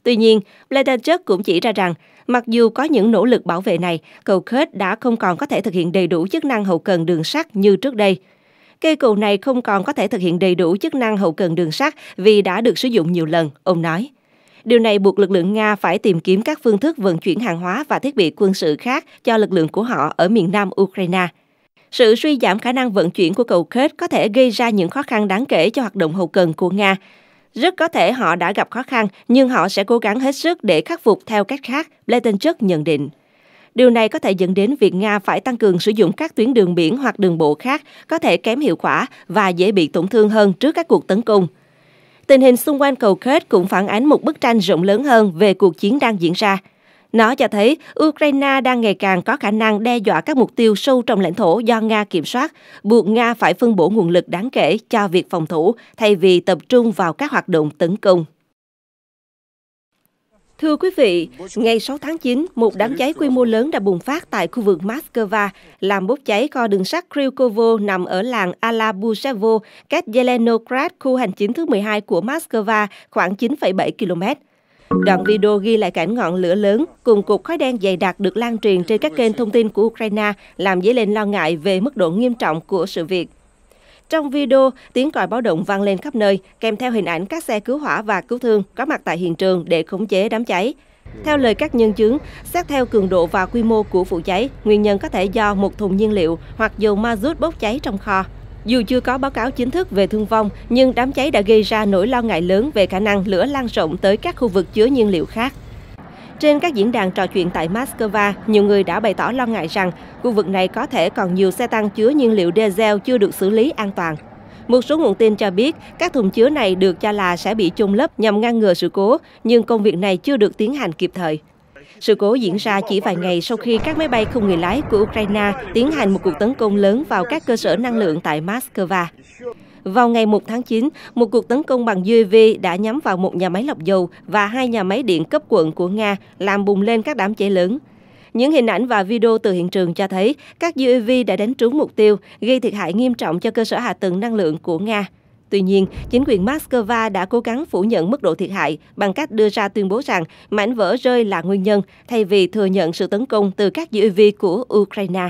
Tuy nhiên, Bledachuk cũng chỉ ra rằng, mặc dù có những nỗ lực bảo vệ này, cầu kết đã không còn có thể thực hiện đầy đủ chức năng hậu cần đường sắt như trước đây – Cây cầu này không còn có thể thực hiện đầy đủ chức năng hậu cần đường sắt vì đã được sử dụng nhiều lần, ông nói. Điều này buộc lực lượng Nga phải tìm kiếm các phương thức vận chuyển hàng hóa và thiết bị quân sự khác cho lực lượng của họ ở miền nam Ukraine. Sự suy giảm khả năng vận chuyển của cầu kết có thể gây ra những khó khăn đáng kể cho hoạt động hậu cần của Nga. Rất có thể họ đã gặp khó khăn, nhưng họ sẽ cố gắng hết sức để khắc phục theo cách khác, Blankenchuk nhận định. Điều này có thể dẫn đến việc Nga phải tăng cường sử dụng các tuyến đường biển hoặc đường bộ khác có thể kém hiệu quả và dễ bị tổn thương hơn trước các cuộc tấn công. Tình hình xung quanh cầu Kerch cũng phản ánh một bức tranh rộng lớn hơn về cuộc chiến đang diễn ra. Nó cho thấy Ukraine đang ngày càng có khả năng đe dọa các mục tiêu sâu trong lãnh thổ do Nga kiểm soát, buộc Nga phải phân bổ nguồn lực đáng kể cho việc phòng thủ thay vì tập trung vào các hoạt động tấn công. Thưa quý vị, ngày 6 tháng 9, một đám cháy quy mô lớn đã bùng phát tại khu vực Moscow, làm bốc cháy kho đường sắt Kryukovo nằm ở làng Alabusevo, cách Zelenograd, khu hành chính thứ 12 của Moscow, khoảng 9,7 km. Đoạn video ghi lại cảnh ngọn lửa lớn cùng cục khói đen dày đặc được lan truyền trên các kênh thông tin của Ukraine, làm dấy lên lo ngại về mức độ nghiêm trọng của sự việc. Trong video, tiếng còi báo động vang lên khắp nơi, kèm theo hình ảnh các xe cứu hỏa và cứu thương có mặt tại hiện trường để khống chế đám cháy. Theo lời các nhân chứng, xét theo cường độ và quy mô của vụ cháy, nguyên nhân có thể do một thùng nhiên liệu hoặc dầu ma rút bốc cháy trong kho. Dù chưa có báo cáo chính thức về thương vong, nhưng đám cháy đã gây ra nỗi lo ngại lớn về khả năng lửa lan rộng tới các khu vực chứa nhiên liệu khác. Trên các diễn đàn trò chuyện tại Moscow, nhiều người đã bày tỏ lo ngại rằng khu vực này có thể còn nhiều xe tăng chứa nhiên liệu diesel chưa được xử lý an toàn. Một số nguồn tin cho biết các thùng chứa này được cho là sẽ bị chôn lấp nhằm ngăn ngừa sự cố, nhưng công việc này chưa được tiến hành kịp thời. Sự cố diễn ra chỉ vài ngày sau khi các máy bay không người lái của Ukraine tiến hành một cuộc tấn công lớn vào các cơ sở năng lượng tại Moscow. Vào ngày 1 tháng 9, một cuộc tấn công bằng UAV đã nhắm vào một nhà máy lọc dầu và hai nhà máy điện cấp quận của Nga, làm bùng lên các đám cháy lớn. Những hình ảnh và video từ hiện trường cho thấy các UAV đã đánh trúng mục tiêu, gây thiệt hại nghiêm trọng cho cơ sở hạ tầng năng lượng của Nga. Tuy nhiên, chính quyền Moscow đã cố gắng phủ nhận mức độ thiệt hại bằng cách đưa ra tuyên bố rằng mảnh vỡ rơi là nguyên nhân, thay vì thừa nhận sự tấn công từ các UAV của Ukraine.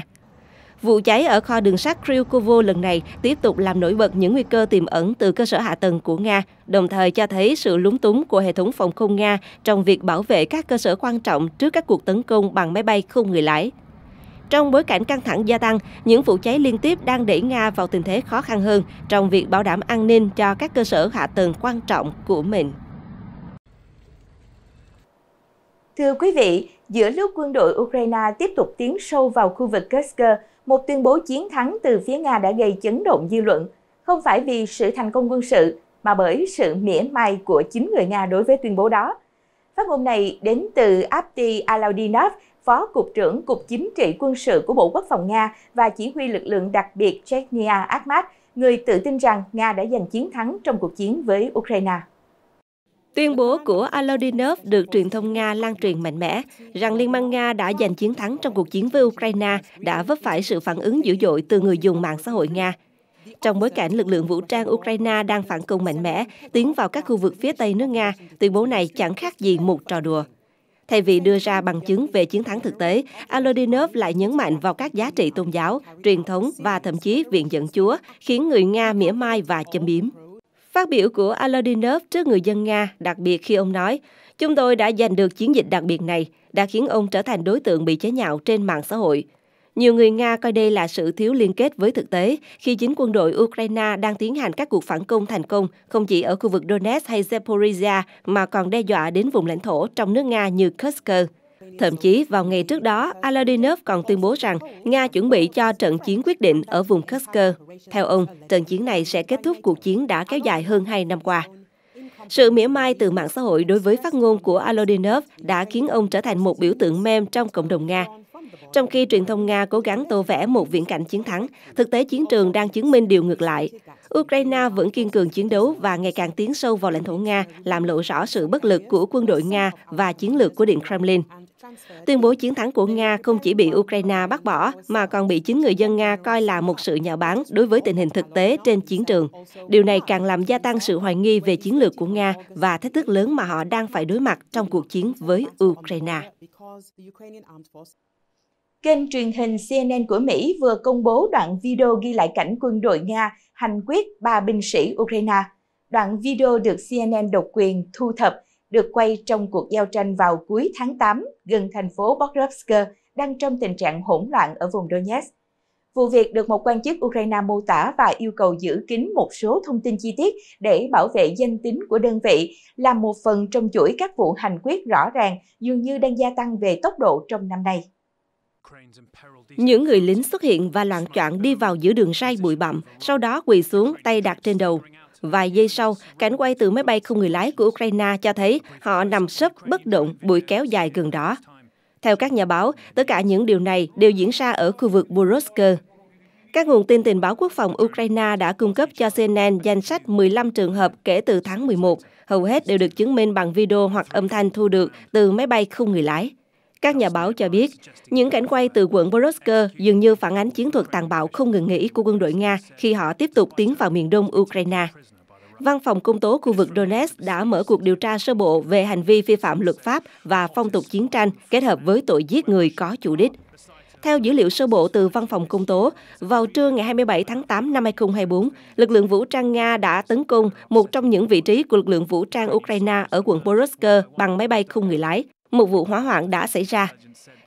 Vụ cháy ở kho đường sắt Kryukovo lần này tiếp tục làm nổi bật những nguy cơ tiềm ẩn từ cơ sở hạ tầng của Nga, đồng thời cho thấy sự lúng túng của hệ thống phòng không Nga trong việc bảo vệ các cơ sở quan trọng trước các cuộc tấn công bằng máy bay không người lái. Trong bối cảnh căng thẳng gia tăng, những vụ cháy liên tiếp đang đẩy Nga vào tình thế khó khăn hơn trong việc bảo đảm an ninh cho các cơ sở hạ tầng quan trọng của mình. Thưa quý vị, giữa lúc quân đội Ukraine tiếp tục tiến sâu vào khu vực Kursk, một tuyên bố chiến thắng từ phía Nga đã gây chấn động dư luận, không phải vì sự thành công quân sự mà bởi sự mỉa mai của chính người Nga đối với tuyên bố đó. Phát ngôn này đến từ Abdi Alaudinov, Phó Cục trưởng Cục Chính trị Quân sự của Bộ Quốc phòng Nga và chỉ huy lực lượng đặc biệt Chechnya Akhmat, người tự tin rằng Nga đã giành chiến thắng trong cuộc chiến với Ukraine. Tuyên bố của Alodinov được truyền thông Nga lan truyền mạnh mẽ rằng Liên bang Nga đã giành chiến thắng trong cuộc chiến với Ukraine đã vấp phải sự phản ứng dữ dội từ người dùng mạng xã hội Nga. Trong bối cảnh lực lượng vũ trang Ukraine đang phản công mạnh mẽ, tiến vào các khu vực phía Tây nước Nga, tuyên bố này chẳng khác gì một trò đùa. Thay vì đưa ra bằng chứng về chiến thắng thực tế, Alodinov lại nhấn mạnh vào các giá trị tôn giáo, truyền thống và thậm chí viện dẫn chúa, khiến người Nga mỉa mai và châm biếm. Phát biểu của Aladinov trước người dân Nga đặc biệt khi ông nói, chúng tôi đã giành được chiến dịch đặc biệt này, đã khiến ông trở thành đối tượng bị chế nhạo trên mạng xã hội. Nhiều người Nga coi đây là sự thiếu liên kết với thực tế khi chính quân đội Ukraine đang tiến hành các cuộc phản công thành công không chỉ ở khu vực Donetsk hay Zaporizhia mà còn đe dọa đến vùng lãnh thổ trong nước Nga như Kursk. Thậm chí vào ngày trước đó, Aladinov còn tuyên bố rằng Nga chuẩn bị cho trận chiến quyết định ở vùng Kursk. Theo ông, trận chiến này sẽ kết thúc cuộc chiến đã kéo dài hơn hai năm qua. Sự mỉa mai từ mạng xã hội đối với phát ngôn của Aladinov đã khiến ông trở thành một biểu tượng meme trong cộng đồng Nga. Trong khi truyền thông Nga cố gắng tô vẽ một viễn cảnh chiến thắng, thực tế chiến trường đang chứng minh điều ngược lại. Ukraine vẫn kiên cường chiến đấu và ngày càng tiến sâu vào lãnh thổ Nga, làm lộ rõ sự bất lực của quân đội Nga và chiến lược của Điện Kremlin. Tuyên bố chiến thắng của Nga không chỉ bị Ukraine bác bỏ, mà còn bị chính người dân Nga coi là một sự nhạo báng đối với tình hình thực tế trên chiến trường. Điều này càng làm gia tăng sự hoài nghi về chiến lược của Nga và thách thức lớn mà họ đang phải đối mặt trong cuộc chiến với Ukraine. Kênh truyền hình CNN của Mỹ vừa công bố đoạn video ghi lại cảnh quân đội Nga hành quyết ba binh sĩ Ukraine. Đoạn video được CNN độc quyền thu thập được quay trong cuộc giao tranh vào cuối tháng 8 gần thành phố Pokrovsk đang trong tình trạng hỗn loạn ở vùng Donetsk. Vụ việc được một quan chức Ukraine mô tả và yêu cầu giữ kín một số thông tin chi tiết để bảo vệ danh tính của đơn vị là một phần trong chuỗi các vụ hành quyết rõ ràng dường như đang gia tăng về tốc độ trong năm nay. Những người lính xuất hiện và loạn choạng đi vào giữa đường ray bụi bặm, sau đó quỳ xuống tay đặt trên đầu. Vài giây sau, cảnh quay từ máy bay không người lái của Ukraine cho thấy họ nằm sấp bất động bụi kéo dài gần đó. Theo các nhà báo, tất cả những điều này đều diễn ra ở khu vực Borovsk. Các nguồn tin tình báo quốc phòng Ukraine đã cung cấp cho CNN danh sách 15 trường hợp kể từ tháng 11, hầu hết đều được chứng minh bằng video hoặc âm thanh thu được từ máy bay không người lái. Các nhà báo cho biết, những cảnh quay từ quận Vorovsk dường như phản ánh chiến thuật tàn bạo không ngừng nghỉ của quân đội Nga khi họ tiếp tục tiến vào miền đông Ukraine. Văn phòng công tố khu vực Donetsk đã mở cuộc điều tra sơ bộ về hành vi vi phạm luật pháp và phong tục chiến tranh kết hợp với tội giết người có chủ đích. Theo dữ liệu sơ bộ từ Văn phòng Công tố, vào trưa ngày 27 tháng 8 năm 2024, lực lượng vũ trang Nga đã tấn công một trong những vị trí của lực lượng vũ trang Ukraine ở quận Borovsk bằng máy bay không người lái. Một vụ hỏa hoạn đã xảy ra.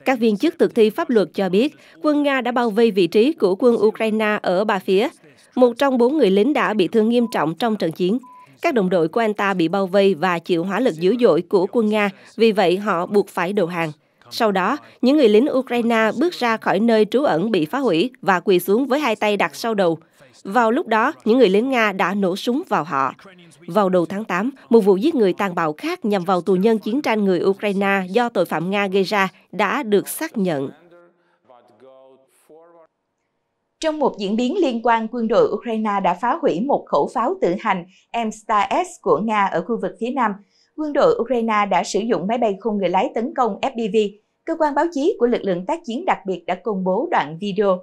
Các viên chức thực thi pháp luật cho biết, quân Nga đã bao vây vị trí của quân Ukraine ở ba phía, một trong bốn người lính đã bị thương nghiêm trọng trong trận chiến. Các đồng đội của anh ta bị bao vây và chịu hỏa lực dữ dội của quân Nga, vì vậy họ buộc phải đầu hàng. Sau đó, những người lính Ukraine bước ra khỏi nơi trú ẩn bị phá hủy và quỳ xuống với hai tay đặt sau đầu. Vào lúc đó, những người lính Nga đã nổ súng vào họ. Vào đầu tháng 8, một vụ giết người tàn bạo khác nhằm vào tù nhân chiến tranh người Ukraine do tội phạm Nga gây ra đã được xác nhận. Trong một diễn biến liên quan, quân đội Ukraine đã phá hủy một khẩu pháo tự hành M-Star S của Nga ở khu vực phía Nam. Quân đội Ukraine đã sử dụng máy bay không người lái tấn công FPV. Cơ quan báo chí của lực lượng tác chiến đặc biệt đã công bố đoạn video.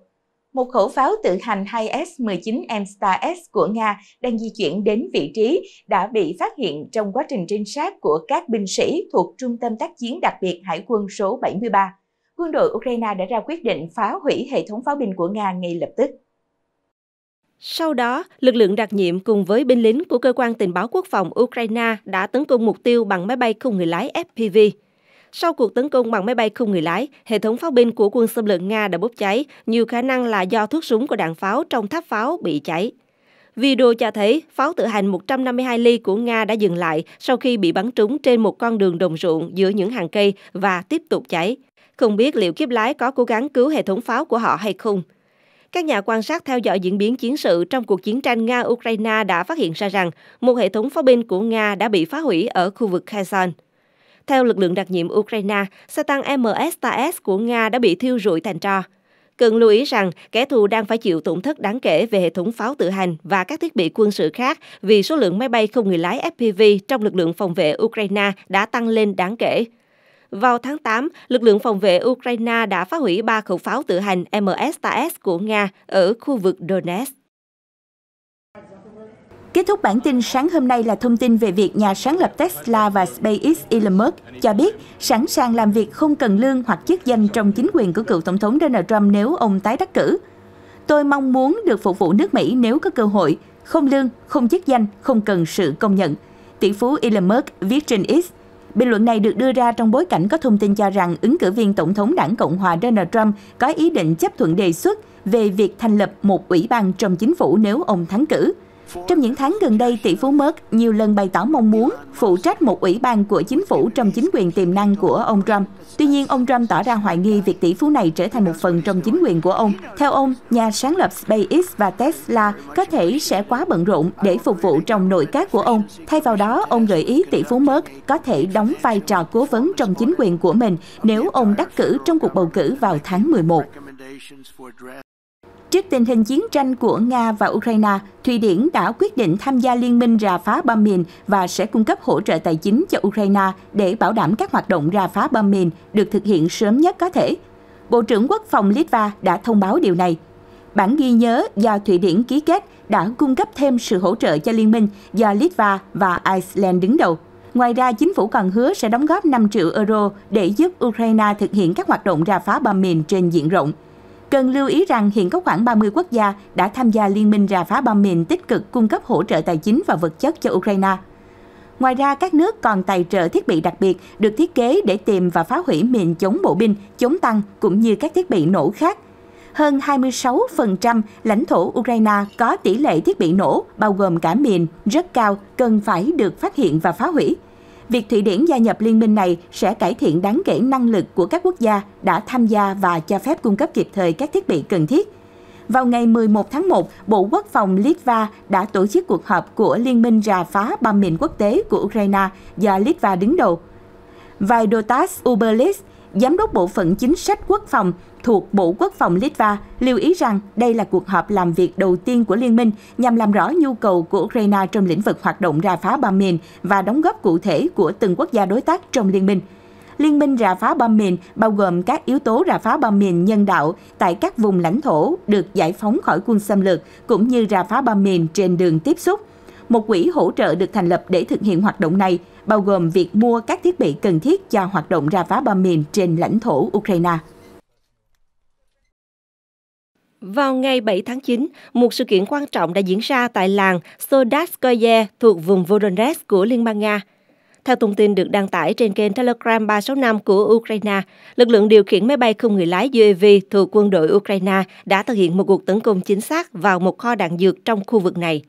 Một khẩu pháo tự hành 2S-19 M-Star S của Nga đang di chuyển đến vị trí đã bị phát hiện trong quá trình trinh sát của các binh sĩ thuộc Trung tâm Tác chiến đặc biệt Hải quân số 73 quân đội Ukraine đã ra quyết định phá hủy hệ thống pháo binh của Nga ngay lập tức. Sau đó, lực lượng đặc nhiệm cùng với binh lính của cơ quan tình báo quốc phòng Ukraine đã tấn công mục tiêu bằng máy bay không người lái FPV. Sau cuộc tấn công bằng máy bay không người lái, hệ thống pháo binh của quân xâm lược Nga đã bốc cháy, nhiều khả năng là do thuốc súng của đạn pháo trong tháp pháo bị cháy. Video cho thấy pháo tự hành 152 ly của Nga đã dừng lại sau khi bị bắn trúng trên một con đường đồng ruộng giữa những hàng cây và tiếp tục cháy. Không biết liệu kiếp lái có cố gắng cứu hệ thống pháo của họ hay không. Các nhà quan sát theo dõi diễn biến chiến sự trong cuộc chiến tranh Nga-Ukraine đã phát hiện ra rằng một hệ thống pháo binh của Nga đã bị phá hủy ở khu vực Kherson. Theo lực lượng đặc nhiệm Ukraine, xe tăng ms của Nga đã bị thiêu rụi thành tro. Cần lưu ý rằng kẻ thù đang phải chịu tổn thất đáng kể về hệ thống pháo tự hành và các thiết bị quân sự khác vì số lượng máy bay không người lái FPV trong lực lượng phòng vệ Ukraine đã tăng lên đáng kể. Vào tháng 8, lực lượng phòng vệ Ukraine đã phá hủy ba khẩu pháo tự hành MS-TAS của Nga ở khu vực Donetsk. Kết thúc bản tin sáng hôm nay là thông tin về việc nhà sáng lập Tesla và SpaceX Elon Musk cho biết sẵn sàng làm việc không cần lương hoặc chức danh trong chính quyền của cựu Tổng thống Donald Trump nếu ông tái đắc cử. Tôi mong muốn được phục vụ nước Mỹ nếu có cơ hội, không lương, không chức danh, không cần sự công nhận. Tỷ phú Elon Musk viết trên X. Bình luận này được đưa ra trong bối cảnh có thông tin cho rằng ứng cử viên Tổng thống đảng Cộng hòa Donald Trump có ý định chấp thuận đề xuất về việc thành lập một ủy ban trong chính phủ nếu ông thắng cử. Trong những tháng gần đây, tỷ phú Merck nhiều lần bày tỏ mong muốn phụ trách một ủy ban của chính phủ trong chính quyền tiềm năng của ông Trump. Tuy nhiên, ông Trump tỏ ra hoài nghi việc tỷ phú này trở thành một phần trong chính quyền của ông. Theo ông, nhà sáng lập SpaceX và Tesla có thể sẽ quá bận rộn để phục vụ trong nội các của ông. Thay vào đó, ông gợi ý tỷ phú Merck có thể đóng vai trò cố vấn trong chính quyền của mình nếu ông đắc cử trong cuộc bầu cử vào tháng 11. Trước tình hình chiến tranh của Nga và Ukraine, Thụy Điển đã quyết định tham gia liên minh rà phá bom mìn và sẽ cung cấp hỗ trợ tài chính cho Ukraine để bảo đảm các hoạt động rà phá bom mìn được thực hiện sớm nhất có thể. Bộ trưởng Quốc phòng Litva đã thông báo điều này. Bản ghi nhớ do Thụy Điển ký kết đã cung cấp thêm sự hỗ trợ cho liên minh do Litva và Iceland đứng đầu. Ngoài ra, chính phủ còn hứa sẽ đóng góp 5 triệu euro để giúp Ukraine thực hiện các hoạt động rà phá bom mìn trên diện rộng. Cần lưu ý rằng hiện có khoảng 30 quốc gia đã tham gia liên minh rà phá bom mìn tích cực cung cấp hỗ trợ tài chính và vật chất cho Ukraine. Ngoài ra, các nước còn tài trợ thiết bị đặc biệt được thiết kế để tìm và phá hủy mìn chống bộ binh, chống tăng cũng như các thiết bị nổ khác. Hơn 26% lãnh thổ Ukraine có tỷ lệ thiết bị nổ, bao gồm cả mìn, rất cao, cần phải được phát hiện và phá hủy. Việc Thụy Điển gia nhập liên minh này sẽ cải thiện đáng kể năng lực của các quốc gia đã tham gia và cho phép cung cấp kịp thời các thiết bị cần thiết. Vào ngày 11 tháng 1, Bộ Quốc phòng Litva đã tổ chức cuộc họp của Liên minh rà phá bom mìn quốc tế của Ukraine do Litva đứng đầu. Vaidotas Uberlis, Giám đốc Bộ phận Chính sách Quốc phòng, thuộc Bộ Quốc phòng Litva lưu ý rằng đây là cuộc họp làm việc đầu tiên của liên minh nhằm làm rõ nhu cầu của Ukraine trong lĩnh vực hoạt động rà phá bom mìn và đóng góp cụ thể của từng quốc gia đối tác trong liên minh. Liên minh rà phá bom mìn bao gồm các yếu tố rà phá bom mìn nhân đạo tại các vùng lãnh thổ được giải phóng khỏi quân xâm lược cũng như rà phá bom mìn trên đường tiếp xúc. Một quỹ hỗ trợ được thành lập để thực hiện hoạt động này, bao gồm việc mua các thiết bị cần thiết cho hoạt động rà phá bom mìn trên lãnh thổ Ukraine. Vào ngày 7 tháng 9, một sự kiện quan trọng đã diễn ra tại làng Sodaskoye thuộc vùng Voronezh của Liên bang Nga. Theo thông tin được đăng tải trên kênh Telegram 365 của Ukraine, lực lượng điều khiển máy bay không người lái UAV thuộc quân đội Ukraine đã thực hiện một cuộc tấn công chính xác vào một kho đạn dược trong khu vực này.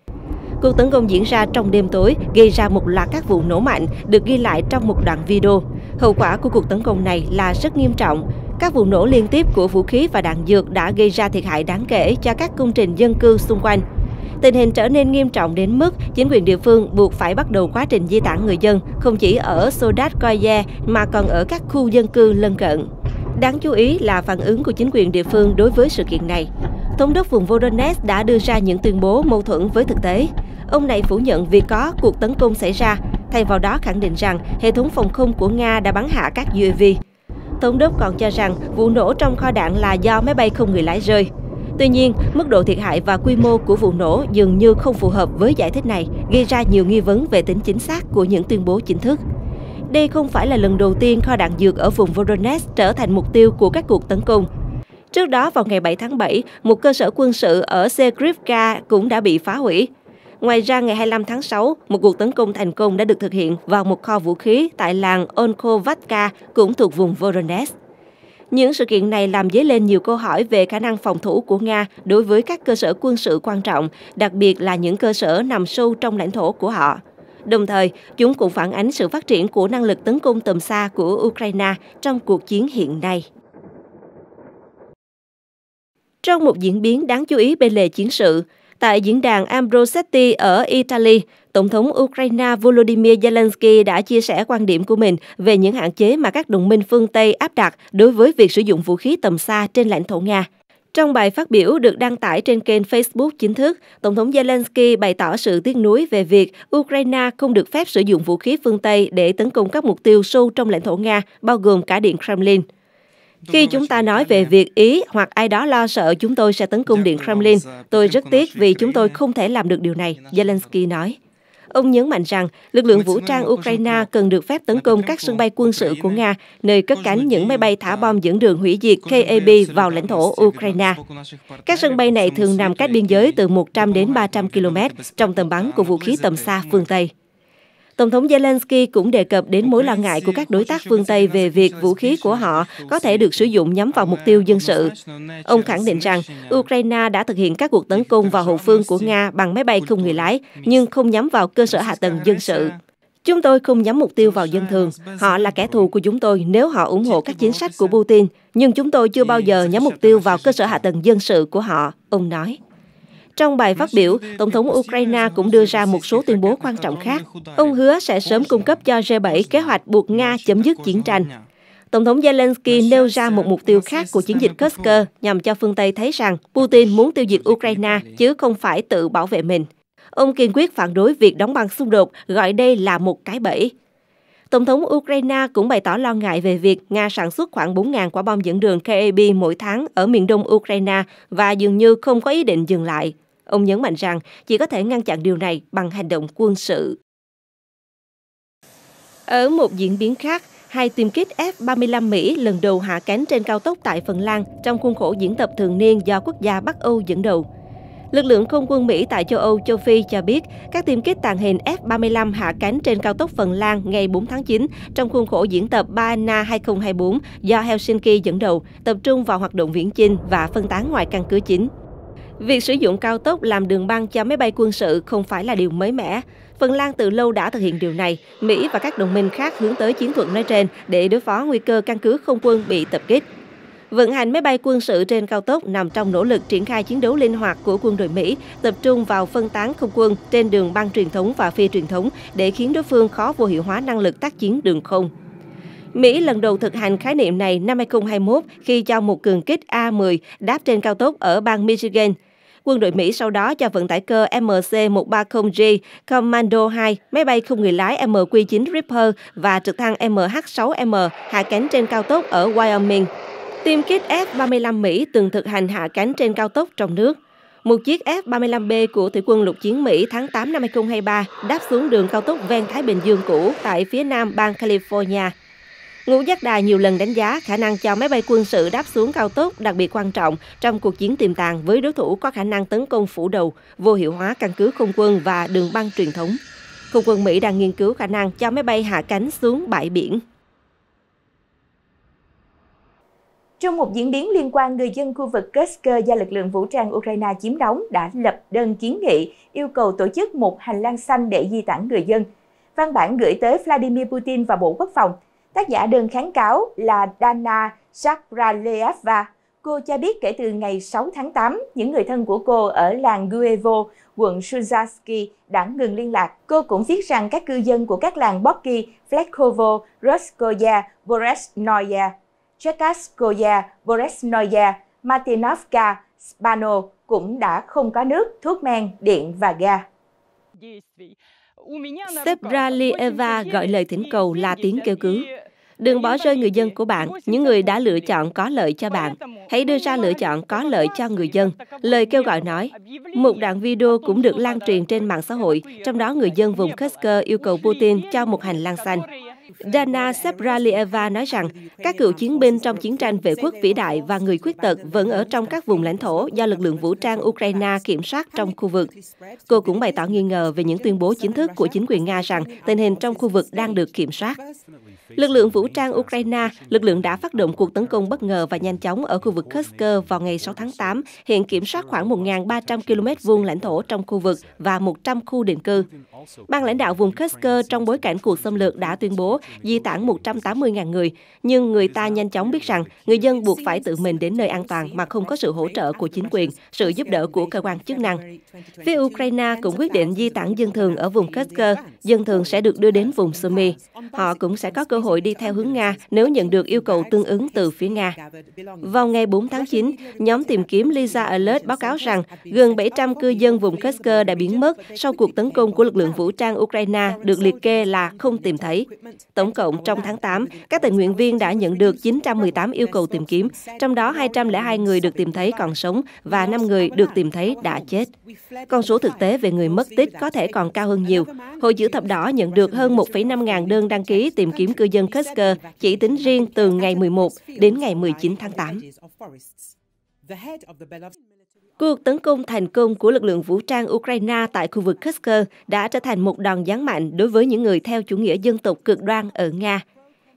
Cuộc tấn công diễn ra trong đêm tối, gây ra một loạt các vụ nổ mạnh được ghi lại trong một đoạn video. Hậu quả của cuộc tấn công này là rất nghiêm trọng. Các vụ nổ liên tiếp của vũ khí và đạn dược đã gây ra thiệt hại đáng kể cho các công trình dân cư xung quanh. Tình hình trở nên nghiêm trọng đến mức chính quyền địa phương buộc phải bắt đầu quá trình di tản người dân, không chỉ ở Sodat Koye mà còn ở các khu dân cư lân cận. Đáng chú ý là phản ứng của chính quyền địa phương đối với sự kiện này. Thống đốc vùng Voronezh đã đưa ra những tuyên bố mâu thuẫn với thực tế. Ông này phủ nhận việc có cuộc tấn công xảy ra, thay vào đó khẳng định rằng hệ thống phòng không của Nga đã bắn hạ các UAV. Thống đốc còn cho rằng vụ nổ trong kho đạn là do máy bay không người lái rơi. Tuy nhiên, mức độ thiệt hại và quy mô của vụ nổ dường như không phù hợp với giải thích này, gây ra nhiều nghi vấn về tính chính xác của những tuyên bố chính thức. Đây không phải là lần đầu tiên kho đạn dược ở vùng Voronezh trở thành mục tiêu của các cuộc tấn công. Trước đó vào ngày 7 tháng 7, một cơ sở quân sự ở Segrivka cũng đã bị phá hủy. Ngoài ra, ngày 25 tháng 6, một cuộc tấn công thành công đã được thực hiện vào một kho vũ khí tại làng Onkovatka, cũng thuộc vùng Voronezh. Những sự kiện này làm dấy lên nhiều câu hỏi về khả năng phòng thủ của Nga đối với các cơ sở quân sự quan trọng, đặc biệt là những cơ sở nằm sâu trong lãnh thổ của họ. Đồng thời, chúng cũng phản ánh sự phát triển của năng lực tấn công tầm xa của Ukraine trong cuộc chiến hiện nay. Trong một diễn biến đáng chú ý bên lề chiến sự, Tại diễn đàn Ambrosetti ở Italy, Tổng thống Ukraine Volodymyr Zelensky đã chia sẻ quan điểm của mình về những hạn chế mà các đồng minh phương Tây áp đặt đối với việc sử dụng vũ khí tầm xa trên lãnh thổ Nga. Trong bài phát biểu được đăng tải trên kênh Facebook chính thức, Tổng thống Zelensky bày tỏ sự tiếc nuối về việc Ukraine không được phép sử dụng vũ khí phương Tây để tấn công các mục tiêu sâu trong lãnh thổ Nga, bao gồm cả Điện Kremlin. Khi chúng ta nói về việc Ý hoặc ai đó lo sợ chúng tôi sẽ tấn công dạ, Điện vâng, Kremlin, dạ, tôi rất tiếc vì chúng tôi không thể làm được điều này, Zelensky nói. Ông nhấn mạnh rằng lực lượng vũ trang Ukraine cần được phép tấn công các sân bay quân sự của Nga, nơi cất cánh những máy bay thả bom dẫn đường hủy diệt KAB vào lãnh thổ Ukraine. Các sân bay này thường nằm cách biên giới từ 100 đến 300 km trong tầm bắn của vũ khí tầm xa phương Tây. Tổng thống Zelensky cũng đề cập đến mối lo ngại của các đối tác phương Tây về việc vũ khí của họ có thể được sử dụng nhắm vào mục tiêu dân sự. Ông khẳng định rằng Ukraine đã thực hiện các cuộc tấn công vào hậu phương của Nga bằng máy bay không người lái, nhưng không nhắm vào cơ sở hạ tầng dân sự. Chúng tôi không nhắm mục tiêu vào dân thường. Họ là kẻ thù của chúng tôi nếu họ ủng hộ các chính sách của Putin, nhưng chúng tôi chưa bao giờ nhắm mục tiêu vào cơ sở hạ tầng dân sự của họ, ông nói. Trong bài phát biểu, Tổng thống Ukraine cũng đưa ra một số tuyên bố quan trọng khác. Ông hứa sẽ sớm cung cấp cho G7 kế hoạch buộc Nga chấm dứt chiến tranh. Tổng thống Zelensky nêu ra một mục tiêu khác của chiến dịch Kursk nhằm cho phương Tây thấy rằng Putin muốn tiêu diệt Ukraine chứ không phải tự bảo vệ mình. Ông kiên quyết phản đối việc đóng băng xung đột, gọi đây là một cái bẫy. Tổng thống Ukraine cũng bày tỏ lo ngại về việc Nga sản xuất khoảng 4.000 quả bom dẫn đường KAB mỗi tháng ở miền đông Ukraine và dường như không có ý định dừng lại. Ông nhấn mạnh rằng chỉ có thể ngăn chặn điều này bằng hành động quân sự. Ở một diễn biến khác, hai tiêm kích F-35 Mỹ lần đầu hạ cánh trên cao tốc tại Phần Lan trong khuôn khổ diễn tập thường niên do quốc gia Bắc Âu dẫn đầu. Lực lượng không quân Mỹ tại châu Âu, châu Phi cho biết các tiêm kích tàng hình F-35 hạ cánh trên cao tốc Phần Lan ngày 4 tháng 9 trong khuôn khổ diễn tập Na 2024 do Helsinki dẫn đầu, tập trung vào hoạt động viễn chinh và phân tán ngoài căn cứ chính. Việc sử dụng cao tốc làm đường băng cho máy bay quân sự không phải là điều mới mẻ. Phần Lan từ lâu đã thực hiện điều này. Mỹ và các đồng minh khác hướng tới chiến thuật nói trên để đối phó nguy cơ căn cứ không quân bị tập kích. Vận hành máy bay quân sự trên cao tốc nằm trong nỗ lực triển khai chiến đấu linh hoạt của quân đội Mỹ, tập trung vào phân tán không quân trên đường băng truyền thống và phi truyền thống để khiến đối phương khó vô hiệu hóa năng lực tác chiến đường không. Mỹ lần đầu thực hành khái niệm này năm 2021 khi cho một cường kích A-10 đáp trên cao tốc ở bang Michigan quân đội Mỹ sau đó cho vận tải cơ MC-130G, Commando 2, máy bay không người lái MQ-9 Reaper và trực thăng MH-6M hạ cánh trên cao tốc ở Wyoming. Tiêm kích F-35 Mỹ từng thực hành hạ cánh trên cao tốc trong nước. Một chiếc F-35B của Thủy quân lục chiến Mỹ tháng 8 năm 2023 đáp xuống đường cao tốc ven Thái Bình Dương cũ tại phía nam bang California Ngũ Giác Đài nhiều lần đánh giá khả năng cho máy bay quân sự đáp xuống cao tốc đặc biệt quan trọng trong cuộc chiến tiềm tàng với đối thủ có khả năng tấn công phủ đầu, vô hiệu hóa căn cứ không quân và đường băng truyền thống. Không quân Mỹ đang nghiên cứu khả năng cho máy bay hạ cánh xuống bãi biển. Trong một diễn biến liên quan, người dân khu vực Kursk do lực lượng vũ trang Ukraine chiếm đóng đã lập đơn kiến nghị yêu cầu tổ chức một hành lang xanh để di tản người dân. Văn bản gửi tới Vladimir Putin và Bộ Quốc phòng – Tác giả đơn kháng cáo là Dana Zakraleva. Cô cho biết kể từ ngày 6 tháng 8, những người thân của cô ở làng Guevo, quận Suzaski đã ngừng liên lạc. Cô cũng viết rằng các cư dân của các làng Boki, Flekovo, Roskoya, Boresnoya, Chekaskoya, Boresnoya, Martinovka, Spano cũng đã không có nước, thuốc men, điện và ga. Sebra Lieva gọi lời thỉnh cầu là tiếng kêu cứu. Đừng bỏ rơi người dân của bạn, những người đã lựa chọn có lợi cho bạn. Hãy đưa ra lựa chọn có lợi cho người dân. Lời kêu gọi nói, một đoạn video cũng được lan truyền trên mạng xã hội, trong đó người dân vùng Kursk yêu cầu Putin cho một hành lang xanh. Dana Sebralieva nói rằng các cựu chiến binh trong chiến tranh vệ quốc vĩ đại và người khuyết tật vẫn ở trong các vùng lãnh thổ do lực lượng vũ trang Ukraine kiểm soát trong khu vực. Cô cũng bày tỏ nghi ngờ về những tuyên bố chính thức của chính quyền Nga rằng tình hình trong khu vực đang được kiểm soát. Lực lượng vũ trang Ukraine, lực lượng đã phát động cuộc tấn công bất ngờ và nhanh chóng ở khu vực Kursk vào ngày 6 tháng 8, hiện kiểm soát khoảng 1.300 km vuông lãnh thổ trong khu vực và 100 khu định cư. Ban lãnh đạo vùng Kursk trong bối cảnh cuộc xâm lược đã tuyên bố di tản 180.000 người, nhưng người ta nhanh chóng biết rằng người dân buộc phải tự mình đến nơi an toàn mà không có sự hỗ trợ của chính quyền, sự giúp đỡ của cơ quan chức năng. Phía Ukraine cũng quyết định di tản dân thường ở vùng Kursk, dân thường sẽ được đưa đến vùng Sumy. Họ cũng sẽ có cơ cơ hội đi theo hướng Nga nếu nhận được yêu cầu tương ứng từ phía Nga. Vào ngày 4 tháng 9, nhóm tìm kiếm Lisa Alert báo cáo rằng gần 700 cư dân vùng Kursk đã biến mất sau cuộc tấn công của lực lượng vũ trang Ukraine được liệt kê là không tìm thấy. Tổng cộng trong tháng 8, các tình nguyện viên đã nhận được 918 yêu cầu tìm kiếm, trong đó 202 người được tìm thấy còn sống và 5 người được tìm thấy đã chết. Con số thực tế về người mất tích có thể còn cao hơn nhiều. Hội chữ thập đỏ nhận được hơn 1,5 ngàn đơn đăng ký tìm kiếm cư dân Kursk chỉ tính riêng từ ngày 11 đến ngày 19 tháng 8. Cuộc tấn công thành công của lực lượng vũ trang Ukraine tại khu vực Kursk đã trở thành một đòn giáng mạnh đối với những người theo chủ nghĩa dân tộc cực đoan ở Nga.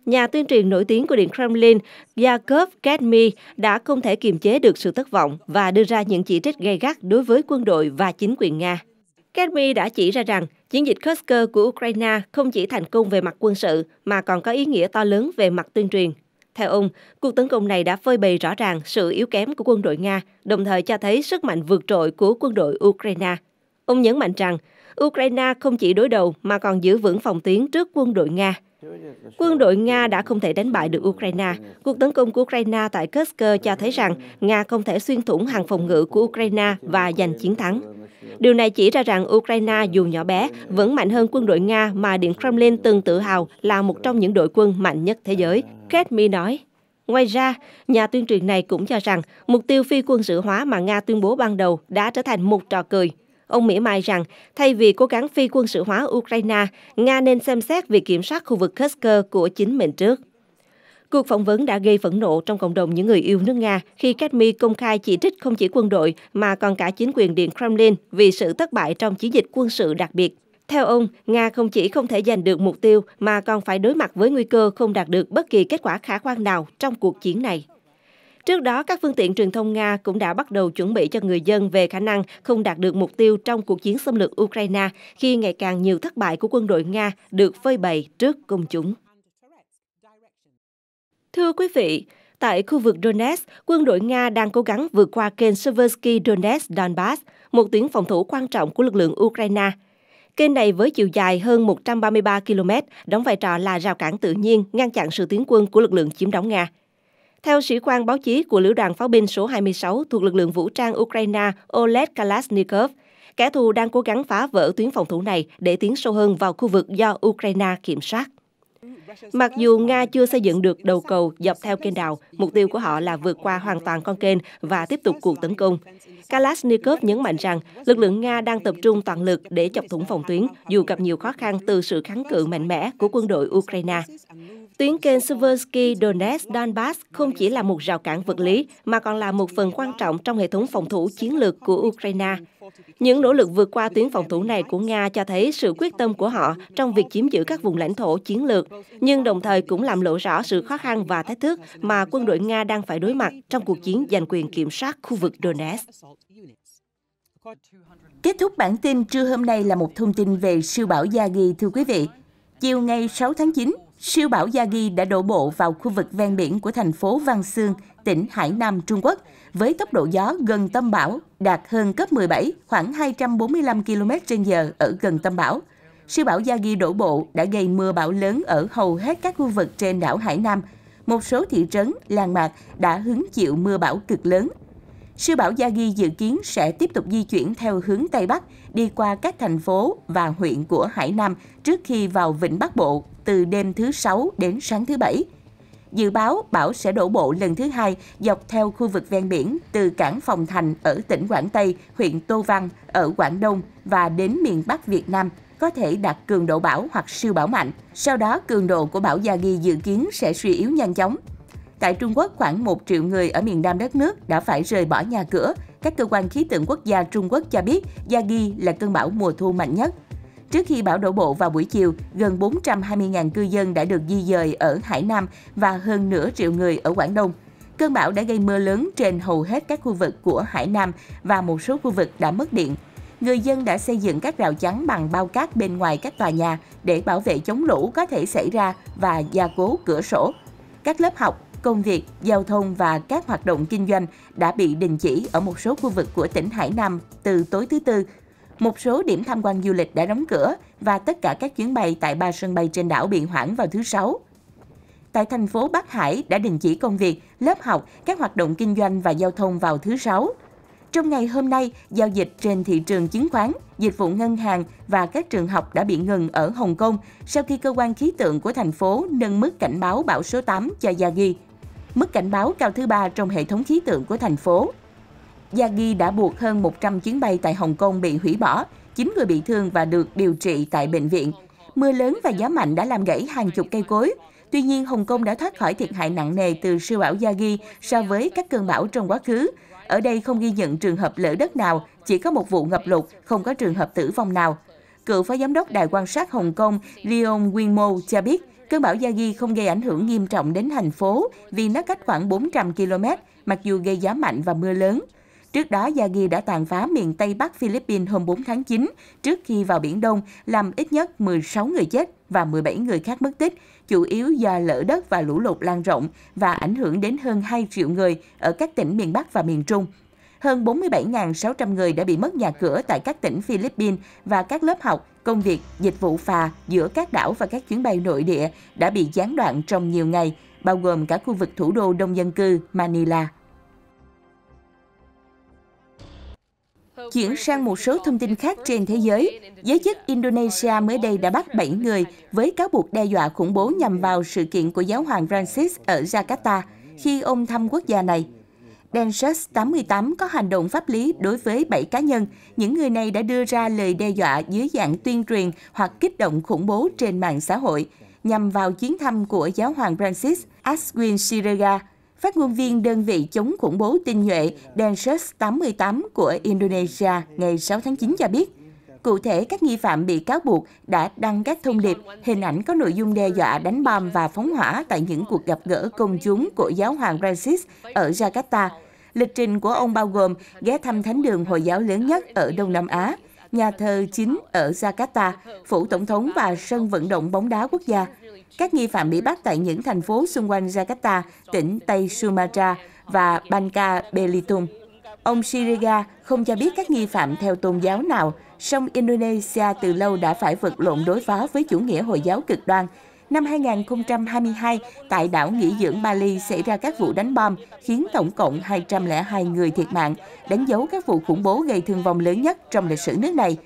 Nhà tuyên truyền nổi tiếng của Điện Kremlin Yakov Kadmi đã không thể kiềm chế được sự thất vọng và đưa ra những chỉ trích gay gắt đối với quân đội và chính quyền Nga. Kerry đã chỉ ra rằng chiến dịch Kursk của Ukraine không chỉ thành công về mặt quân sự mà còn có ý nghĩa to lớn về mặt tuyên truyền. Theo ông, cuộc tấn công này đã phơi bày rõ ràng sự yếu kém của quân đội Nga, đồng thời cho thấy sức mạnh vượt trội của quân đội Ukraine. Ông nhấn mạnh rằng, Ukraine không chỉ đối đầu mà còn giữ vững phòng tuyến trước quân đội Nga. Quân đội Nga đã không thể đánh bại được Ukraine. Cuộc tấn công của Ukraine tại Kursk cho thấy rằng Nga không thể xuyên thủng hàng phòng ngự của Ukraine và giành chiến thắng. Điều này chỉ ra rằng Ukraine dù nhỏ bé, vẫn mạnh hơn quân đội Nga mà Điện Kremlin từng tự hào là một trong những đội quân mạnh nhất thế giới. Kate nói. Ngoài ra, nhà tuyên truyền này cũng cho rằng mục tiêu phi quân sự hóa mà Nga tuyên bố ban đầu đã trở thành một trò cười. Ông mỉa mai rằng, thay vì cố gắng phi quân sự hóa Ukraine, Nga nên xem xét việc kiểm soát khu vực Kursk của chính mình trước. Cuộc phỏng vấn đã gây phẫn nộ trong cộng đồng những người yêu nước Nga khi Kadmi công khai chỉ trích không chỉ quân đội mà còn cả chính quyền Điện Kremlin vì sự thất bại trong chiến dịch quân sự đặc biệt. Theo ông, Nga không chỉ không thể giành được mục tiêu mà còn phải đối mặt với nguy cơ không đạt được bất kỳ kết quả khả quan nào trong cuộc chiến này. Trước đó, các phương tiện truyền thông Nga cũng đã bắt đầu chuẩn bị cho người dân về khả năng không đạt được mục tiêu trong cuộc chiến xâm lược Ukraine khi ngày càng nhiều thất bại của quân đội Nga được phơi bày trước công chúng. Thưa quý vị, tại khu vực Donetsk, quân đội Nga đang cố gắng vượt qua kênh Seversky Donetsk Donbass, một tuyến phòng thủ quan trọng của lực lượng Ukraine. Kênh này với chiều dài hơn 133 km, đóng vai trò là rào cản tự nhiên ngăn chặn sự tiến quân của lực lượng chiếm đóng Nga. Theo sĩ quan báo chí của Lữ đoàn Pháo binh số 26 thuộc lực lượng vũ trang Ukraine Oleg Kalashnikov, kẻ thù đang cố gắng phá vỡ tuyến phòng thủ này để tiến sâu hơn vào khu vực do Ukraine kiểm soát. Mặc dù Nga chưa xây dựng được đầu cầu dọc theo kênh đào, mục tiêu của họ là vượt qua hoàn toàn con kênh và tiếp tục cuộc tấn công. Kalashnikov nhấn mạnh rằng lực lượng Nga đang tập trung toàn lực để chọc thủng phòng tuyến, dù gặp nhiều khó khăn từ sự kháng cự mạnh mẽ của quân đội Ukraine. Tuyến kênh Suversky Donetsk Donbass không chỉ là một rào cản vật lý, mà còn là một phần quan trọng trong hệ thống phòng thủ chiến lược của Ukraine. Những nỗ lực vượt qua tuyến phòng thủ này của Nga cho thấy sự quyết tâm của họ trong việc chiếm giữ các vùng lãnh thổ chiến lược, nhưng đồng thời cũng làm lộ rõ sự khó khăn và thách thức mà quân đội Nga đang phải đối mặt trong cuộc chiến giành quyền kiểm soát khu vực Donetsk. Kết thúc bản tin trưa hôm nay là một thông tin về siêu bão Yagi thưa quý vị. Chiều ngày 6 tháng 9, Siêu bão Yagi đã đổ bộ vào khu vực ven biển của thành phố Văn Xương, tỉnh Hải Nam, Trung Quốc, với tốc độ gió gần tâm bão đạt hơn cấp 17, khoảng 245 km h ở gần tâm bão. Siêu bão Yagi đổ bộ đã gây mưa bão lớn ở hầu hết các khu vực trên đảo Hải Nam. Một số thị trấn, làng mạc đã hứng chịu mưa bão cực lớn Siêu bão Yagi dự kiến sẽ tiếp tục di chuyển theo hướng Tây Bắc, đi qua các thành phố và huyện của Hải Nam trước khi vào Vịnh Bắc Bộ từ đêm thứ Sáu đến sáng thứ Bảy. Dự báo bão sẽ đổ bộ lần thứ hai dọc theo khu vực ven biển từ cảng Phòng Thành ở tỉnh Quảng Tây, huyện Tô Văn ở Quảng Đông và đến miền Bắc Việt Nam, có thể đạt cường độ bão hoặc siêu bão mạnh. Sau đó, cường độ của bão Yagi dự kiến sẽ suy yếu nhanh chóng. Tại Trung Quốc, khoảng 1 triệu người ở miền Nam đất nước đã phải rời bỏ nhà cửa. Các cơ quan khí tượng quốc gia Trung Quốc cho biết Yagi là cơn bão mùa thu mạnh nhất. Trước khi bão đổ bộ vào buổi chiều, gần 420.000 cư dân đã được di dời ở Hải Nam và hơn nửa triệu người ở Quảng Đông. Cơn bão đã gây mưa lớn trên hầu hết các khu vực của Hải Nam và một số khu vực đã mất điện. Người dân đã xây dựng các rào chắn bằng bao cát bên ngoài các tòa nhà để bảo vệ chống lũ có thể xảy ra và gia cố cửa sổ. Các lớp học, công việc, giao thông và các hoạt động kinh doanh đã bị đình chỉ ở một số khu vực của tỉnh Hải Nam từ tối thứ Tư. Một số điểm tham quan du lịch đã đóng cửa và tất cả các chuyến bay tại ba sân bay trên đảo bị hoãn vào thứ Sáu. Tại thành phố Bắc Hải đã đình chỉ công việc, lớp học, các hoạt động kinh doanh và giao thông vào thứ Sáu. Trong ngày hôm nay, giao dịch trên thị trường chứng khoán, dịch vụ ngân hàng và các trường học đã bị ngừng ở Hồng Kông sau khi cơ quan khí tượng của thành phố nâng mức cảnh báo bão số 8 cho Yagi mức cảnh báo cao thứ ba trong hệ thống khí tượng của thành phố. Yagi đã buộc hơn 100 chuyến bay tại Hồng Kông bị hủy bỏ, 9 người bị thương và được điều trị tại bệnh viện. Mưa lớn và gió mạnh đã làm gãy hàng chục cây cối. Tuy nhiên, Hồng Kông đã thoát khỏi thiệt hại nặng nề từ siêu bão Yagi so với các cơn bão trong quá khứ. Ở đây không ghi nhận trường hợp lở đất nào, chỉ có một vụ ngập lụt, không có trường hợp tử vong nào. Cựu phó giám đốc Đài quan sát Hồng Kông Leon Nguyên cho biết, Cơn bão Yagi không gây ảnh hưởng nghiêm trọng đến thành phố vì nó cách khoảng 400 km, mặc dù gây gió mạnh và mưa lớn. Trước đó, Yagi đã tàn phá miền Tây Bắc Philippines hôm 4 tháng 9, trước khi vào Biển Đông, làm ít nhất 16 người chết và 17 người khác mất tích, chủ yếu do lỡ đất và lũ lụt lan rộng và ảnh hưởng đến hơn 2 triệu người ở các tỉnh miền Bắc và miền Trung. Hơn 47.600 người đã bị mất nhà cửa tại các tỉnh Philippines và các lớp học công việc, dịch vụ phà giữa các đảo và các chuyến bay nội địa đã bị gián đoạn trong nhiều ngày, bao gồm cả khu vực thủ đô đông dân cư Manila. Chuyển sang một số thông tin khác trên thế giới, giới chức Indonesia mới đây đã bắt 7 người với cáo buộc đe dọa khủng bố nhằm vào sự kiện của giáo hoàng Francis ở Jakarta khi ông thăm quốc gia này. Dangerous 88 có hành động pháp lý đối với 7 cá nhân. Những người này đã đưa ra lời đe dọa dưới dạng tuyên truyền hoặc kích động khủng bố trên mạng xã hội nhằm vào chuyến thăm của giáo hoàng Francis Aswin Sirega, phát ngôn viên đơn vị chống khủng bố tinh nhuệ Dangerous 88 của Indonesia ngày 6 tháng 9 cho biết. Cụ thể, các nghi phạm bị cáo buộc đã đăng các thông điệp, hình ảnh có nội dung đe dọa đánh bom và phóng hỏa tại những cuộc gặp gỡ công chúng của giáo hoàng Francis ở Jakarta. Lịch trình của ông bao gồm ghé thăm thánh đường Hồi giáo lớn nhất ở Đông Nam Á, nhà thờ chính ở Jakarta, phủ tổng thống và sân vận động bóng đá quốc gia. Các nghi phạm bị bắt tại những thành phố xung quanh Jakarta, tỉnh Tây Sumatra và Bangka Belitung. Ông Siriga không cho biết các nghi phạm theo tôn giáo nào, song Indonesia từ lâu đã phải vật lộn đối phó với chủ nghĩa Hồi giáo cực đoan. Năm 2022, tại đảo nghỉ dưỡng Bali xảy ra các vụ đánh bom, khiến tổng cộng 202 người thiệt mạng, đánh dấu các vụ khủng bố gây thương vong lớn nhất trong lịch sử nước này.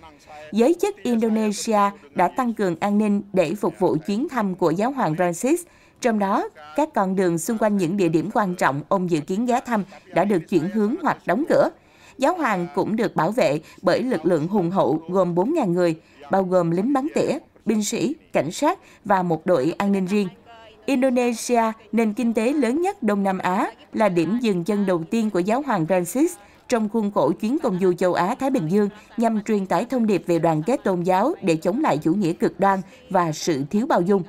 Giới chức Indonesia đã tăng cường an ninh để phục vụ chuyến thăm của giáo hoàng Francis, trong đó các con đường xung quanh những địa điểm quan trọng ông dự kiến ghé thăm đã được chuyển hướng hoặc đóng cửa giáo hoàng cũng được bảo vệ bởi lực lượng hùng hậu gồm 4.000 người, bao gồm lính bắn tỉa, binh sĩ, cảnh sát và một đội an ninh riêng. Indonesia, nền kinh tế lớn nhất Đông Nam Á, là điểm dừng chân đầu tiên của giáo hoàng Francis trong khuôn khổ chuyến công du châu Á-Thái Bình Dương nhằm truyền tải thông điệp về đoàn kết tôn giáo để chống lại chủ nghĩa cực đoan và sự thiếu bao dung.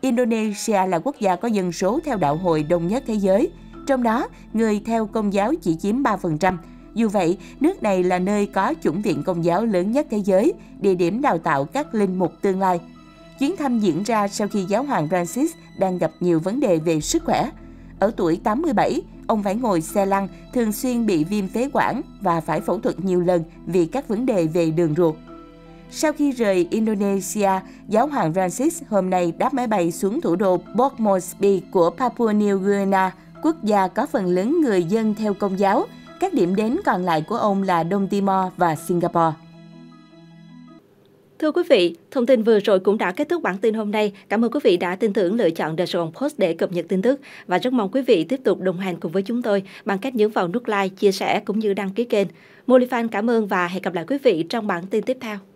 Indonesia là quốc gia có dân số theo đạo hồi đông nhất thế giới, trong đó người theo công giáo chỉ chiếm 3%, dù vậy, nước này là nơi có chủng viện công giáo lớn nhất thế giới, địa điểm đào tạo các linh mục tương lai. Chuyến thăm diễn ra sau khi giáo hoàng Francis đang gặp nhiều vấn đề về sức khỏe. Ở tuổi 87, ông phải ngồi xe lăn, thường xuyên bị viêm phế quản và phải phẫu thuật nhiều lần vì các vấn đề về đường ruột. Sau khi rời Indonesia, giáo hoàng Francis hôm nay đáp máy bay xuống thủ đô Port Moresby của Papua New Guinea, quốc gia có phần lớn người dân theo công giáo – các điểm đến còn lại của ông là Đông Timor và Singapore. Thưa quý vị, thông tin vừa rồi cũng đã kết thúc bản tin hôm nay. Cảm ơn quý vị đã tin tưởng lựa chọn The Sòn Post để cập nhật tin tức và rất mong quý vị tiếp tục đồng hành cùng với chúng tôi bằng cách nhấn vào nút like, chia sẻ cũng như đăng ký kênh. Molifan cảm ơn và hẹn gặp lại quý vị trong bản tin tiếp theo.